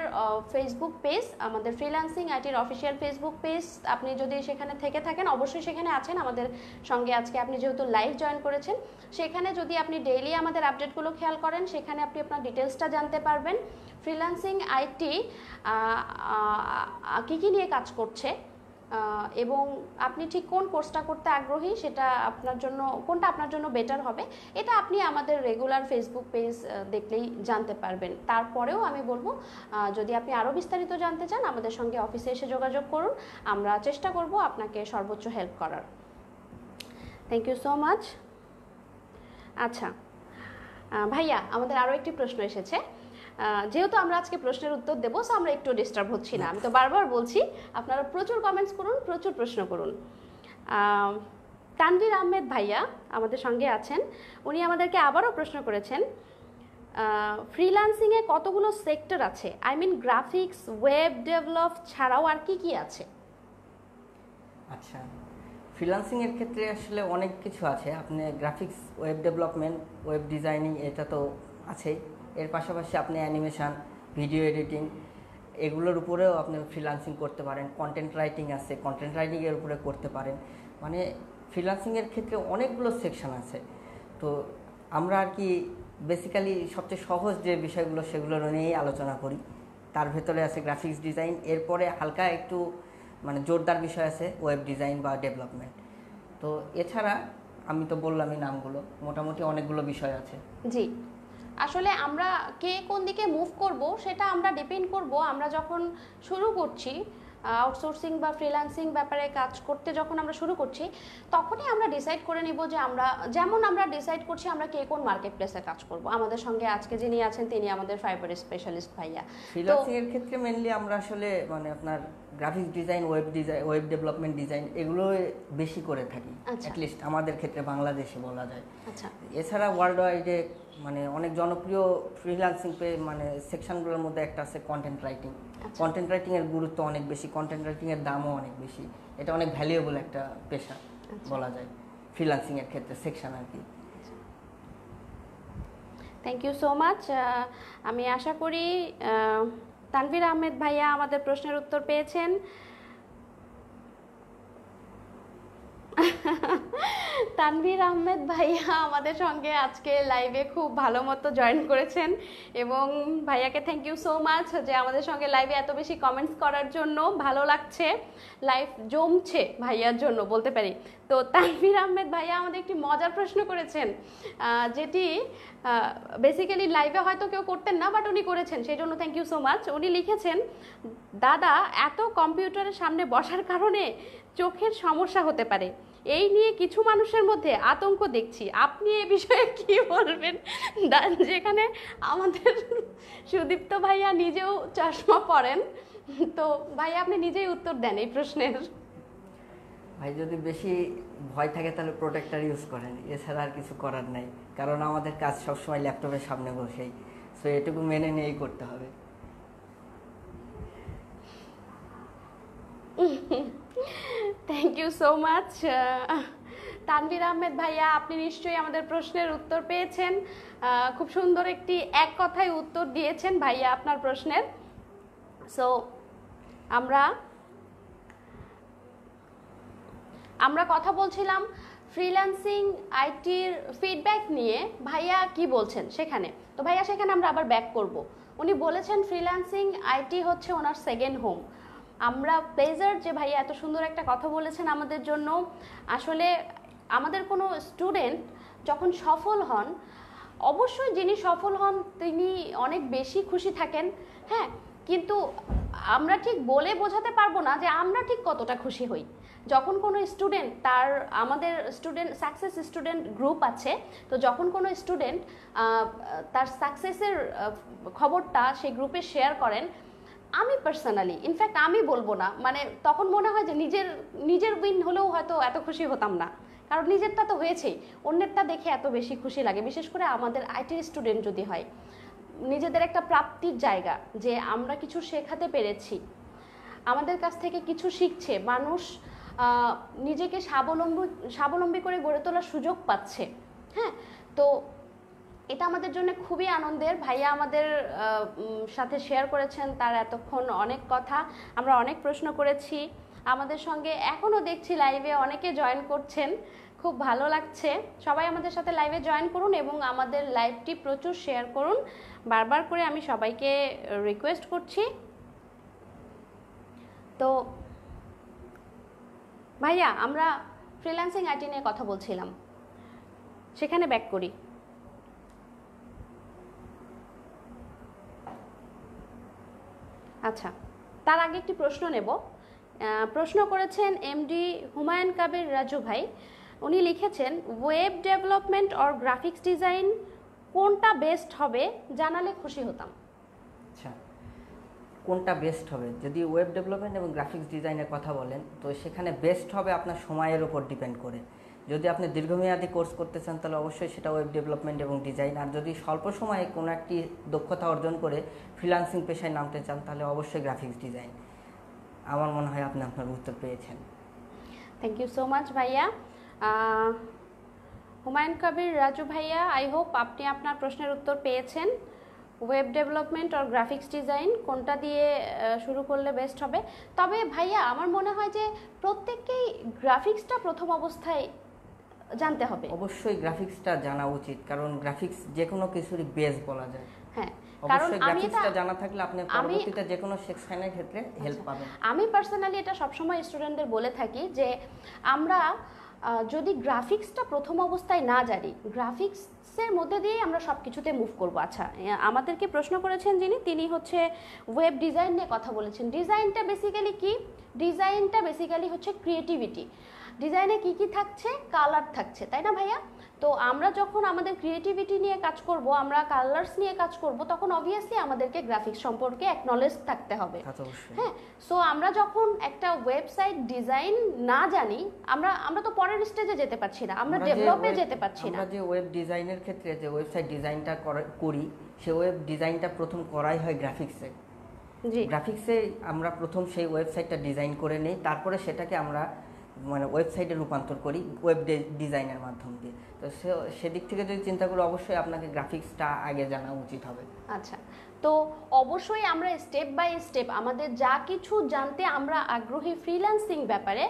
ফেসবুক পেজ আমাদের ফ্রিল্যান্সিং আইটির অফিসিয়াল ফেসবুক পেজ আপনি যদি সেখানে থেকে থাকেন অবশ্যই সেখানে আছেন আমাদের সঙ্গে আজকে আপনি যেহেতু লাইভ জয়েন করেছেন সেখানে যদি আপনি ডেইলি আমাদের আপডেটগুলো খেয়াল করেন সেখানে আপনি আপনার ডিটেলসটা জানতে পারবেন ফ্রিল্যান্সিং আইটি কী কী নিয়ে কাজ করছে এবং আপনি ঠিক কোন কোর্সটা করতে আগ্রহী সেটা আপনার জন্য কোনটা আপনার জন্য বেটার হবে এটা আপনি আমাদের রেগুলার ফেসবুক পেজ দেখলেই জানতে পারবেন তারপরেও আমি বলবো যদি আপনি আরও বিস্তারিত জানতে চান আমাদের সঙ্গে অফিসে এসে যোগাযোগ করুন আমরা চেষ্টা করব আপনাকে সর্বোচ্চ হেল্প করার থ্যাংক ইউ সো মাচ আচ্ছা ভাইয়া আমাদের আরও একটি প্রশ্ন এসেছে যেহেতু আমরা আজকে প্রশ্নের উত্তর দেবো সো আমরা একটু ডিস্টার্ব হচ্ছি না আমি তো বারবার বলছি আপনারা প্রচুর কমেন্টস করুন প্রচুর প্রশ্ন করুন তানভীর আহমেদ ভাইয়া আমাদের সঙ্গে আছেন উনি আমাদেরকে আবারও প্রশ্ন করেছেন ফ্রিলান্সিংয়ে কতগুলো সেক্টর আছে I mean graphics web develop ছাড়াও আর কি কি আছে আচ্ছা ফ্রিলান্সিংয়ের ক্ষেত্রে আসলে অনেক কিছু আছে আপনি graphics web development web designing এটা তো আছেই এর পাশাপাশি আপনি অ্যানিমেশান ভিডিও এডিটিং এগুলোর উপরেও আপনি ফ্রিলান্সিং করতে পারেন কন্টেন্ট রাইটিং আছে কন্টেন্ট রাইটিংয়ের উপরে করতে পারেন মানে ফ্রিলান্সিংয়ের ক্ষেত্রে অনেকগুলো সেকশন আছে তো আমরা আর কি বেসিক্যালি সবচেয়ে সহজ যে বিষয়গুলো সেগুলো নিয়েই আলোচনা করি তার ভেতরে আছে গ্রাফিক্স ডিজাইন এরপরে হালকা একটু মানে জোরদার বিষয় আছে ওয়েব ডিজাইন বা ডেভেলপমেন্ট তো এছাড়া আমি তো বললামই নামগুলো মোটামুটি অনেকগুলো বিষয় আছে জি আসলে আমরা কে কোন দিকে মুভ করব সেটা আমরা ডিপেন্ড করব আমরা যখন শুরু করছি আউটসোর্সিং বা ফ্রিল্যান্সিং ব্যাপারে কাজ করতে যখন আমরা শুরু করছি তখনই আমরা ডিসাইড করে নিব যে আমরা যেমন আমরা ডিসাইড করছি আমরা কে কোন মার্কেট প্লেসে কাজ করব আমাদের সঙ্গে আজকে যিনি আছেন তিনি আমাদের ফাইবার স্পেশালিস্ট ভাইয়া ফ্রিলান্সিং এর ক্ষেত্রে মেনলি আমরা আসলে মানে আপনার graphic design web design web development design এগুলো বেশি করে থাকি অ্যাট আচ্ছা। লিস্ট আমাদের ক্ষেত্রে বাংলাদেশে বলা যায় আচ্ছা এছাড়া ওয়ার্ল্ড ওয়াইডে মানে অনেক জনপ্রিয় ফ্রিল্যান্সিং পে মানে সেকশনগুলোর মধ্যে একটা আছে কন্টেন্ট রাইটিং কন্টেন্ট রাইটিংয়ের গুরুত্ব অনেক বেশি কন্টেন্ট রাইটিংয়ের দামও অনেক বেশি এটা অনেক ভ্যালুয়েবল একটা পেশা আচ্ছা। বলা যায় ফ্রিল্যান্সিংয়ের ক্ষেত্রে সেকশন আর কি থ্যাংক ইউ সো মাচ আমি আশা করি তানভীর আহমেদ ভাইয়া আমাদের প্রশ্নের উত্তর পেয়েছেন তানভীর আহমেদ ভাইয়া আমাদের সঙ্গে আজকে লাইভে খুব ভালো মতো জয়েন করেছেন এবং ভাইয়াকে থ্যাংক ইউ সো মাচ যে আমাদের সঙ্গে লাইভে এত বেশি কমেন্টস করার জন্য ভালো লাগছে লাইভ জমছে ভাইয়ার জন্য বলতে পারি তো তানভীর আহমেদ ভাইয়া আমাদের একটি মজার প্রশ্ন করেছেন যেটি বেসিক্যালি লাইভে হয়তো কেউ করতেন না বাট উনি করেছেন সেই জন্য থ্যাংক ইউ সো মাচ উনি লিখেছেন দাদা এত কম্পিউটারের সামনে বসার কারণে চোখের সমস্যা হতে পারে এই নিয়ে কিছু মানুষের মধ্যে আতঙ্ক দেখছি আপনি এ বিষয়ে কি বলবেন যেখানে আমাদের সুদীপ্ত ভাইয়া নিজেও চশমা পরেন তো ভাইয়া আপনি নিজেই উত্তর দেন এই প্রশ্নের ভাই যদি বেশি ভয় থাকে তাহলে প্রোটেক্টার ইউজ করেন এছাড়া আর কিছু করার নাই কারণ আমাদের কাজ সবসময় ল্যাপটপের সামনে বসেই সো এটুকু মেনে নিয়েই করতে হবে thank you so much Tanvir Ahmed ভাইয়া আপনি নিশ্চয়ই আমাদের প্রশ্নের উত্তর পেয়েছেন খুব সুন্দর একটি এক কথায় উত্তর দিয়েছেন ভাইয়া আপনার প্রশ্নের সো আমরা আমরা কথা বলছিলাম ফ্রিল্যান্সিং আইটির ফিডব্যাক নিয়ে ভাইয়া কি বলছেন সেখানে তো ভাইয়া সেখানে আমরা আবার ব্যাক করব উনি বলেছেন ফ্রিল্যান্সিং আইটি হচ্ছে ওনার সেকেন্ড হোম আমরা প্লেজার যে ভাইয়া এত সুন্দর একটা কথা বলেছেন আমাদের জন্য আসলে আমাদের কোনো স্টুডেন্ট যখন সফল হন অবশ্যই যিনি সফল হন তিনি অনেক বেশি খুশি থাকেন হ্যাঁ কিন্তু আমরা ঠিক বলে বোঝাতে পারবো না যে আমরা ঠিক কতটা খুশি হই যখন কোনো স্টুডেন্ট তার আমাদের স্টুডেন্ট সাকসেস স্টুডেন্ট গ্রুপ আছে তো যখন কোনো স্টুডেন্ট তার সাকসেসের খবরটা সেই গ্রুপে শেয়ার করেন আমি পার্সোনালি ইনফ্যাক্ট আমি বলবো না মানে তখন মনে হয় যে নিজের নিজের উইন হলেও হয়তো এত খুশি হতাম না কারণ নিজেরটা তো হয়েছেই অন্যেরটা দেখে এত বেশি খুশি লাগে বিশেষ করে আমাদের আইটির স্টুডেন্ট যদি হয় নিজেদের একটা প্রাপ্তির জায়গা যে আমরা কিছু শেখাতে পেরেছি আমাদের কাছ থেকে কিছু শিখছে মানুষ নিজেকে স্বাবলম্বী স্বাবলম্বী করে গড়ে তোলার সুযোগ পাচ্ছে হ্যাঁ তো এটা আমাদের জন্য খুবই আনন্দের ভাইয়া আমাদের সাথে শেয়ার করেছেন তার এতক্ষণ অনেক কথা আমরা অনেক প্রশ্ন করেছি আমাদের সঙ্গে এখনও দেখছি লাইভে অনেকে জয়েন করছেন খুব ভালো লাগছে সবাই আমাদের সাথে লাইভে জয়েন করুন এবং আমাদের লাইভটি প্রচুর শেয়ার করুন বারবার করে আমি সবাইকে রিকোয়েস্ট করছি তো ভাইয়া আমরা ফ্রিল্যান্সিং আইটি নিয়ে কথা বলছিলাম সেখানে ব্যাক করি আচ্ছা তার আগে একটি প্রশ্ন নেব প্রশ্ন করেছেন এমডি হুমায়ুন কাবের রাজু ভাই উনি লিখেছেন web development or graphics design কোনটা বেস্ট হবে জানালে খুশি হতাম কোনটা বেস্ট হবে যদি ওয়েব ডেভেলপমেন্ট এবং গ্রাফিক্স ডিজাইনের কথা বলেন তো সেখানে বেস্ট হবে আপনার সময়ের উপর ডিপেন্ড করে যদি আপনি দীর্ঘমেয়াদী কোর্স করতে চান তাহলে অবশ্যই সেটা ওয়েব ডেভেলপমেন্ট এবং ডিজাইন আর যদি স্বল্প সময়ে কোনো একটি দক্ষতা অর্জন করে ফ্রিলান্সিং পেশায় নামতে চান তাহলে অবশ্যই গ্রাফিক্স ডিজাইন আমার মনে হয় আপনি আপনার উত্তর পেয়েছেন থ্যাংক ইউ সো মাচ ভাইয়া হুমায়ুন কবির রাজু ভাইয়া আই হোপ আপনি আপনার প্রশ্নের উত্তর পেয়েছেন ওয়েব ডেভেলপমেন্ট আর গ্রাফিক্স ডিজাইন কোনটা দিয়ে শুরু করলে বেস্ট হবে তবে ভাইয়া আমার মনে হয় যে প্রত্যেককেই গ্রাফিক্সটা প্রথম অবস্থায় জানতে হবে অবশ্যই গ্রাফিক্সটা জানা উচিত কারণ গ্রাফিক্স যে কোনো কিছুরই বেস বলা যায় হ্যাঁ আমি জানা থাকলে ক্ষেত্রে হেল্প আচ্ছা, আমি পার্সোনালি এটা সবসময় স্টুডেন্টদের বলে থাকি যে আমরা যদি গ্রাফিক্সটা প্রথম অবস্থায় না জানি গ্রাফিক্সের মধ্যে দিয়ে আমরা সব কিছুতে মুভ করবো আচ্ছা আমাদেরকে প্রশ্ন করেছেন যিনি তিনি হচ্ছে ওয়েব ডিজাইন নিয়ে কথা বলেছেন ডিজাইনটা বেসিক্যালি কি ডিজাইনটা বেসিক্যালি হচ্ছে ক্রিয়েটিভিটি ডিজাইনে কি কি থাকছে কালার থাকছে তাই না ভাইয়া তো আমরা যখন আমাদের ক্রিয়েটিভিটি নিয়ে কাজ করব আমরা কালার্স নিয়ে কাজ করব তখন অবভিয়াসলি আমাদেরকে গ্রাফিক্স সম্পর্কে এক নলেজ থাকতে হবে হ্যাঁ সো আমরা যখন একটা ওয়েবসাইট ডিজাইন না জানি আমরা আমরা তো পরের স্টেজে যেতে পারছি না আমরা ডেভেলপে যেতে পারছি না আমরা যে ওয়েব ডিজাইনের ক্ষেত্রে যে ওয়েবসাইট ডিজাইনটা করি সে ওয়েব ডিজাইনটা প্রথম করাই হয় গ্রাফিক্সে জি গ্রাফিক্সে আমরা প্রথম সেই ওয়েবসাইটটা ডিজাইন করে নেই তারপরে সেটাকে আমরা মানে ওয়েবসাইটে রূপান্তর করি ওয়েব ডিজাইনের মাধ্যম দিয়ে তো সে সেদিক থেকে যদি চিন্তা করি অবশ্যই আপনাকে গ্রাফিক্সটা আগে জানা উচিত হবে আচ্ছা তো অবশ্যই আমরা স্টেপ বাই স্টেপ আমাদের যা কিছু জানতে আমরা আগ্রহী ফ্রিল্যান্সিং ব্যাপারে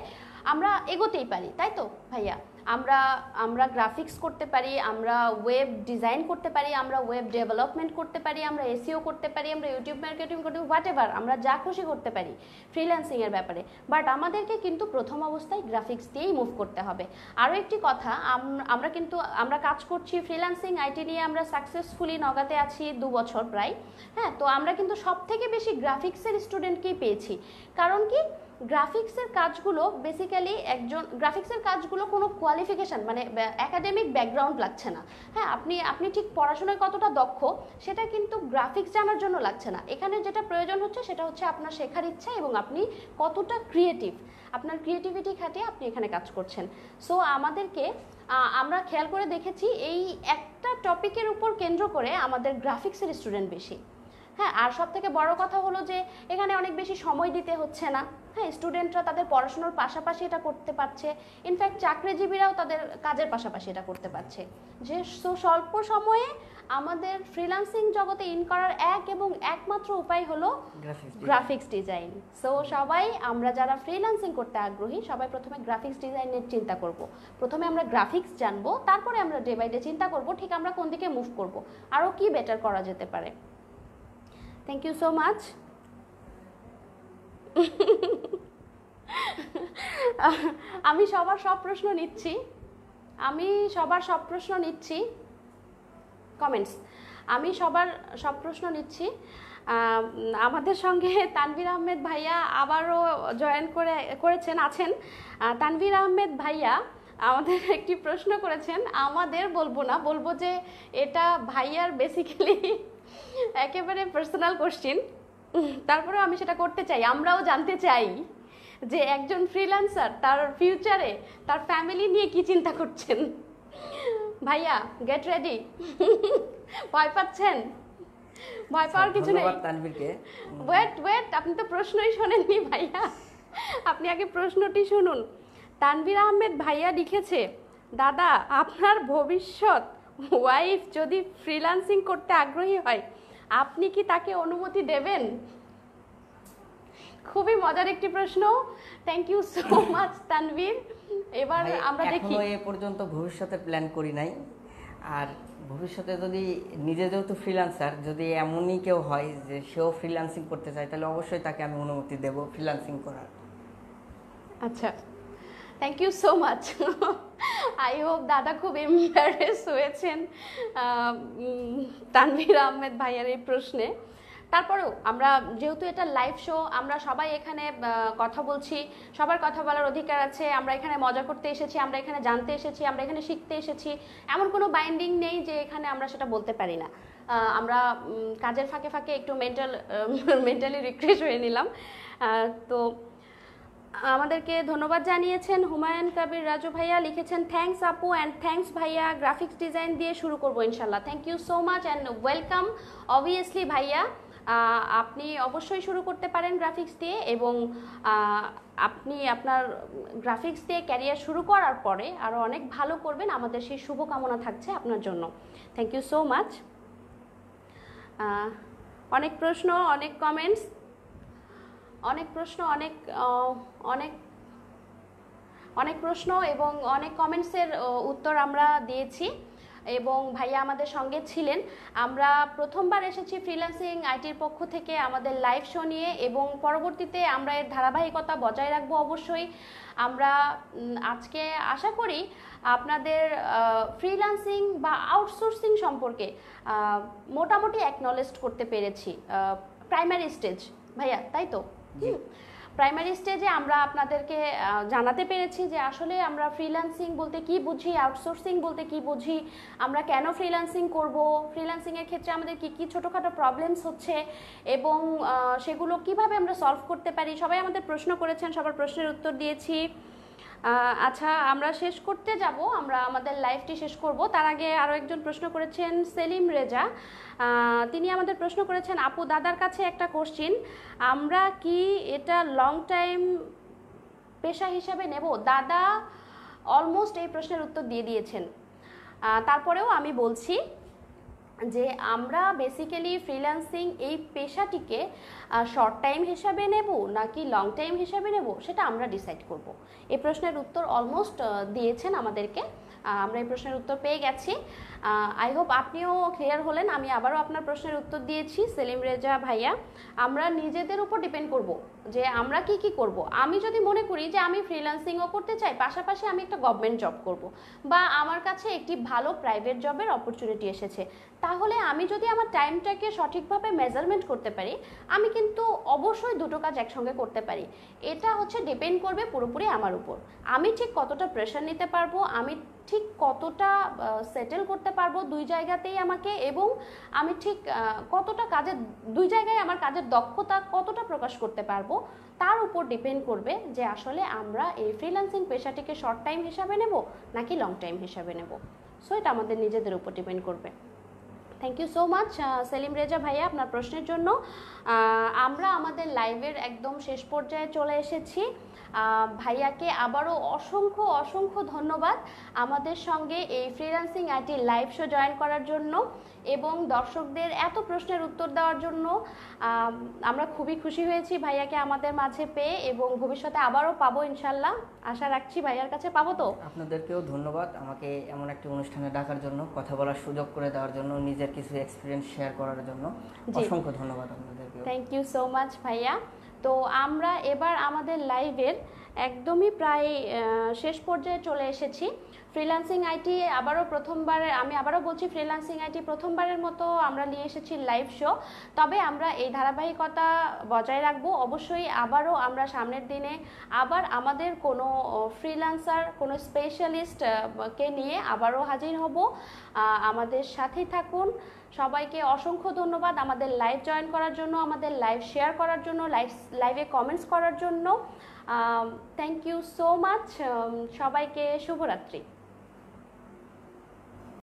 আমরা এগোতেই পারি তাই তো ভাইয়া আমরা আমরা গ্রাফিক্স করতে পারি আমরা ওয়েব ডিজাইন করতে পারি আমরা ওয়েব ডেভেলপমেন্ট করতে পারি আমরা এসিও e করতে পারি আমরা ইউটিউব মার্কেটিং করতে পারি হোয়াট এভার আমরা যা খুশি করতে পারি ফ্রিল্যান্সিংয়ের ব্যাপারে বাট আমাদেরকে কিন্তু প্রথম অবস্থায় গ্রাফিক্স দিয়েই মুভ করতে হবে আরও একটি কথা আমরা কিন্তু আমরা কাজ করছি ফ্রিল্যান্সিং আইটি নিয়ে আমরা সাকসেসফুলি নগাতে আছি দু বছর প্রায় হ্যাঁ তো আমরা কিন্তু সব থেকে বেশি গ্রাফিক্সের স্টুডেন্টকেই পেয়েছি কারণ কি গ্রাফিক্সের কাজগুলো বেসিক্যালি একজন গ্রাফিক্সের কাজগুলো কোনো কোয়ালিফিকেশান মানে একাডেমিক ব্যাকগ্রাউন্ড লাগছে না হ্যাঁ আপনি আপনি ঠিক পড়াশোনায় কতটা দক্ষ সেটা কিন্তু গ্রাফিক্স জানার জন্য লাগছে না এখানে যেটা প্রয়োজন হচ্ছে সেটা হচ্ছে আপনার শেখার ইচ্ছা এবং আপনি কতটা ক্রিয়েটিভ আপনার ক্রিয়েটিভিটি খাটিয়ে আপনি এখানে কাজ করছেন সো আমাদেরকে আমরা খেয়াল করে দেখেছি এই একটা টপিকের উপর কেন্দ্র করে আমাদের গ্রাফিক্সের স্টুডেন্ট বেশি হ্যাঁ আর সব থেকে বড় কথা হলো যে এখানে অনেক বেশি সময় দিতে হচ্ছে না হ্যাঁ স্টুডেন্টরা তাদের পড়াশোনার পাশাপাশি এটা করতে পারছে ইনফ্যাক্ট চাকরিজীবীরাও তাদের কাজের পাশাপাশি এটা করতে পারছে যে স্বল্প সময়ে আমাদের ফ্রিলান্সিং জগতে ইন করার এক এবং একমাত্র উপায় হলো গ্রাফিক্স ডিজাইন সো সবাই আমরা যারা ফ্রিলান্সিং করতে আগ্রহী সবাই প্রথমে গ্রাফিক্স ডিজাইনের চিন্তা করব প্রথমে আমরা গ্রাফিক্স জানবো তারপরে আমরা ডে বাই ডে চিন্তা করব ঠিক আমরা কোন দিকে মুভ করব আরও কি বেটার করা যেতে পারে Thank you so much. আমি সবার সব প্রশ্ন নিচ্ছি আমি সবার সব প্রশ্ন নিচ্ছি কমেন্টস আমি সবার সব প্রশ্ন নিচ্ছি আমাদের সঙ্গে তানভীর আহমেদ ভাইয়া আবারও জয়েন করে করেছেন আছেন তানভীর আহমেদ ভাইয়া আমাদের একটি প্রশ্ন করেছেন আমাদের বলবো না বলবো যে এটা ভাইয়ার বেসিক্যালি একেবারে পার্সোনাল কোশ্চিন তারপরেও আমি সেটা করতে চাই আমরাও জানতে চাই যে একজন ফ্রিল্যান্সার তার ফিউচারে তার ফ্যামিলি নিয়ে কি চিন্তা করছেন ভাইয়া গেট রেডি ভয় পাচ্ছেন ভয় পাওয়ার কিছু নেই ওয়েট ওয়েট আপনি তো প্রশ্নই শোনেননি ভাইয়া আপনি আগে প্রশ্নটি শুনুন তানবির আহমেদ ভাইয়া লিখেছে দাদা আপনার ভবিষ্যৎ ওয়াইফ যদি ফ্রিল্যান্সিং করতে আগ্রহী হয় আপনি কি তাকে অনুমতি দেবেন খুবই মজার একটি প্রশ্ন thank you so much Tanvir এবার আমরা দেখি এ পর্যন্ত ভবিষ্যতে প্ল্যান করি নাই আর ভবিষ্যতে যদি নিজে যেহেতু ফ্রিলান্সার যদি এমনই কেউ হয় যে সেও ফ্রিলান্সিং করতে চায় তাহলে অবশ্যই তাকে আমি অনুমতি দেব ফ্রিলান্সিং করার আচ্ছা thank you so much I hope দাদা খুব এম্বারেস হয়েছেন তানভীর আহমেদ ভাইয়ার এই প্রশ্নে তারপরেও আমরা যেহেতু এটা লাইভ শো আমরা সবাই এখানে কথা বলছি সবার কথা বলার অধিকার আছে আমরা এখানে মজা করতে এসেছি আমরা এখানে জানতে এসেছি আমরা এখানে শিখতে এসেছি এমন কোনো বাইন্ডিং নেই যে এখানে আমরা সেটা বলতে পারি না আমরা কাজের ফাঁকে ফাঁকে একটু মেন্টাল মেন্টালি রিফ্রেশ হয়ে নিলাম তো আমাদেরকে ধন্যবাদ জানিয়েছেন হুমায়ুন কবির রাজু ভাইয়া লিখেছেন থ্যাংকস আপু অ্যান্ড থ্যাংকস ভাইয়া গ্রাফিক্স ডিজাইন দিয়ে শুরু করবো ইনশাল্লাহ thank you so much and welcome obviously ভাইয়া আপনি অবশ্যই শুরু করতে পারেন গ্রাফিক্স দিয়ে এবং আপনি আপনার গ্রাফিক্স দিয়ে ক্যারিয়ার শুরু করার পরে আরও অনেক ভালো করবেন আমাদের সেই শুভকামনা থাকছে আপনার জন্য থ্যাংক ইউ সো মাচ অনেক প্রশ্ন অনেক কমেন্টস অনেক প্রশ্ন অনেক অনেক অনেক প্রশ্ন এবং অনেক কমেন্টসের উত্তর আমরা দিয়েছি এবং ভাইয়া আমাদের সঙ্গে ছিলেন আমরা প্রথমবার এসেছি ফ্রিল্যান্সিং আইটির পক্ষ থেকে আমাদের লাইভ শো নিয়ে এবং পরবর্তীতে আমরা এর ধারাবাহিকতা বজায় রাখবো অবশ্যই আমরা আজকে আশা করি আপনাদের ফ্রিল্যান্সিং বা আউটসোর্সিং সম্পর্কে মোটামুটি অ্যাকনোলেজ করতে পেরেছি প্রাইমারি স্টেজ ভাইয়া তাই তো প্রাইমারি স্টেজে আমরা আপনাদেরকে জানাতে পেরেছি যে আসলে আমরা ফ্রিল্যান্সিং বলতে কি বুঝি আউটসোর্সিং বলতে কি বুঝি আমরা কেন ফ্রিল্যান্সিং করব ফ্রিল্যান্সিংয়ের ক্ষেত্রে আমাদের কি কি ছোটোখাটো প্রবলেমস হচ্ছে এবং সেগুলো কিভাবে আমরা সলভ করতে পারি সবাই আমাদের প্রশ্ন করেছেন সবার প্রশ্নের উত্তর দিয়েছি আচ্ছা আমরা শেষ করতে যাব আমরা আমাদের লাইভটি শেষ করব তার আগে আরও একজন প্রশ্ন করেছেন সেলিম রেজা তিনি আমাদের প্রশ্ন করেছেন আপু দাদার কাছে একটা কোশ্চিন আমরা কি এটা লং টাইম পেশা হিসাবে নেব দাদা অলমোস্ট এই প্রশ্নের উত্তর দিয়ে দিয়েছেন তারপরেও আমি বলছি যে আমরা বেসিক্যালি ফ্রিল্যান্সিং এই পেশাটিকে শর্ট টাইম হিসাবে নেব নাকি লং টাইম হিসাবে নেব সেটা আমরা ডিসাইড করব। এই প্রশ্নের উত্তর অলমোস্ট দিয়েছেন আমাদেরকে আমরা এই প্রশ্নের উত্তর পেয়ে গেছি আই হোপ আপনিও ক্লিয়ার হলেন আমি আবারও আপনার প্রশ্নের উত্তর দিয়েছি সেলিম রেজা ভাইয়া আমরা নিজেদের উপর ডিপেন্ড করব যে আমরা কি কি করব আমি যদি মনে করি যে আমি ফ্রিল্যান্সিংও করতে চাই পাশাপাশি আমি একটা গভর্নমেন্ট জব করব বা আমার কাছে একটি ভালো প্রাইভেট জবের অপরচুনিটি এসেছে তাহলে আমি যদি আমার টাইমটাকে সঠিকভাবে মেজারমেন্ট করতে পারি আমি কিন্তু অবশ্যই দুটো কাজ একসঙ্গে করতে পারি এটা হচ্ছে ডিপেন্ড করবে পুরোপুরি আমার উপর আমি ঠিক কতটা প্রেশার নিতে পারবো আমি ঠিক কতটা সেটেল করতে পারবো দুই জায়গাতেই আমাকে এবং আমি ঠিক কতটা কাজের দুই জায়গায় আমার কাজের দক্ষতা কতটা প্রকাশ করতে পারবো তার উপর ডিপেন্ড করবে যে আসলে আমরা এই ফ্রিল্যান্সিং পেশাটিকে শর্ট টাইম হিসাবে নেব নাকি লং টাইম হিসাবে নেব সো এটা আমাদের নিজেদের উপর ডিপেন্ড করবে thank you so much Selim Reza ভাইয়া আপনার প্রশ্নের জন্য আমরা আমাদের লাইভের একদম শেষ পর্যায়ে চলে এসেছি ভাইয়াকে আবারও অসংখ্য অসংখ্য ধন্যবাদ আমাদের সঙ্গে এই freelancing IT live show join করার জন্য এবং দর্শকদের এত প্রশ্নের উত্তর দেওয়ার জন্য আমরা খুবই খুশি হয়েছি ভাইয়াকে আমাদের মাঝে পেয়ে এবং ভবিষ্যতে আবারও পাবো ইনশাল্লাহ আশা রাখছি ভাইয়ার কাছে পাবো তো আপনাদেরকেও ধন্যবাদ আমাকে এমন একটি অনুষ্ঠানে ডাকার জন্য কথা বলার সুযোগ করে দেওয়ার জন্য নিজের কিছু এক্সপিরিয়েন্স শেয়ার করার জন্য অসংখ্য ধন্যবাদ আপনাদেরকে থ্যাংক ইউ সো মাচ ভাইয়া তো আমরা এবার আমাদের লাইভের একদমই প্রায় শেষ পর্যায়ে চলে এসেছি ফ্রিল্যান্সিং আইটি আবারও প্রথমবার আমি আবারও বলছি ফ্রিল্যান্সিং আইটি প্রথমবারের মতো আমরা নিয়ে এসেছি লাইভ শো তবে আমরা এই ধারাবাহিকতা বজায় রাখব অবশ্যই আবারও আমরা সামনের দিনে আবার আমাদের কোনো ফ্রিল্যান্সার কোনো স্পেশালিস্টকে নিয়ে আবারও হাজির হব আমাদের সাথেই থাকুন সবাইকে অসংখ্য ধন্যবাদ আমাদের লাইভ জয়েন করার জন্য আমাদের লাইভ শেয়ার করার জন্য লাইভ লাইভে কমেন্টস করার জন্য থ্যাংক ইউ সো মাচ সবাইকে শুভরাত্রি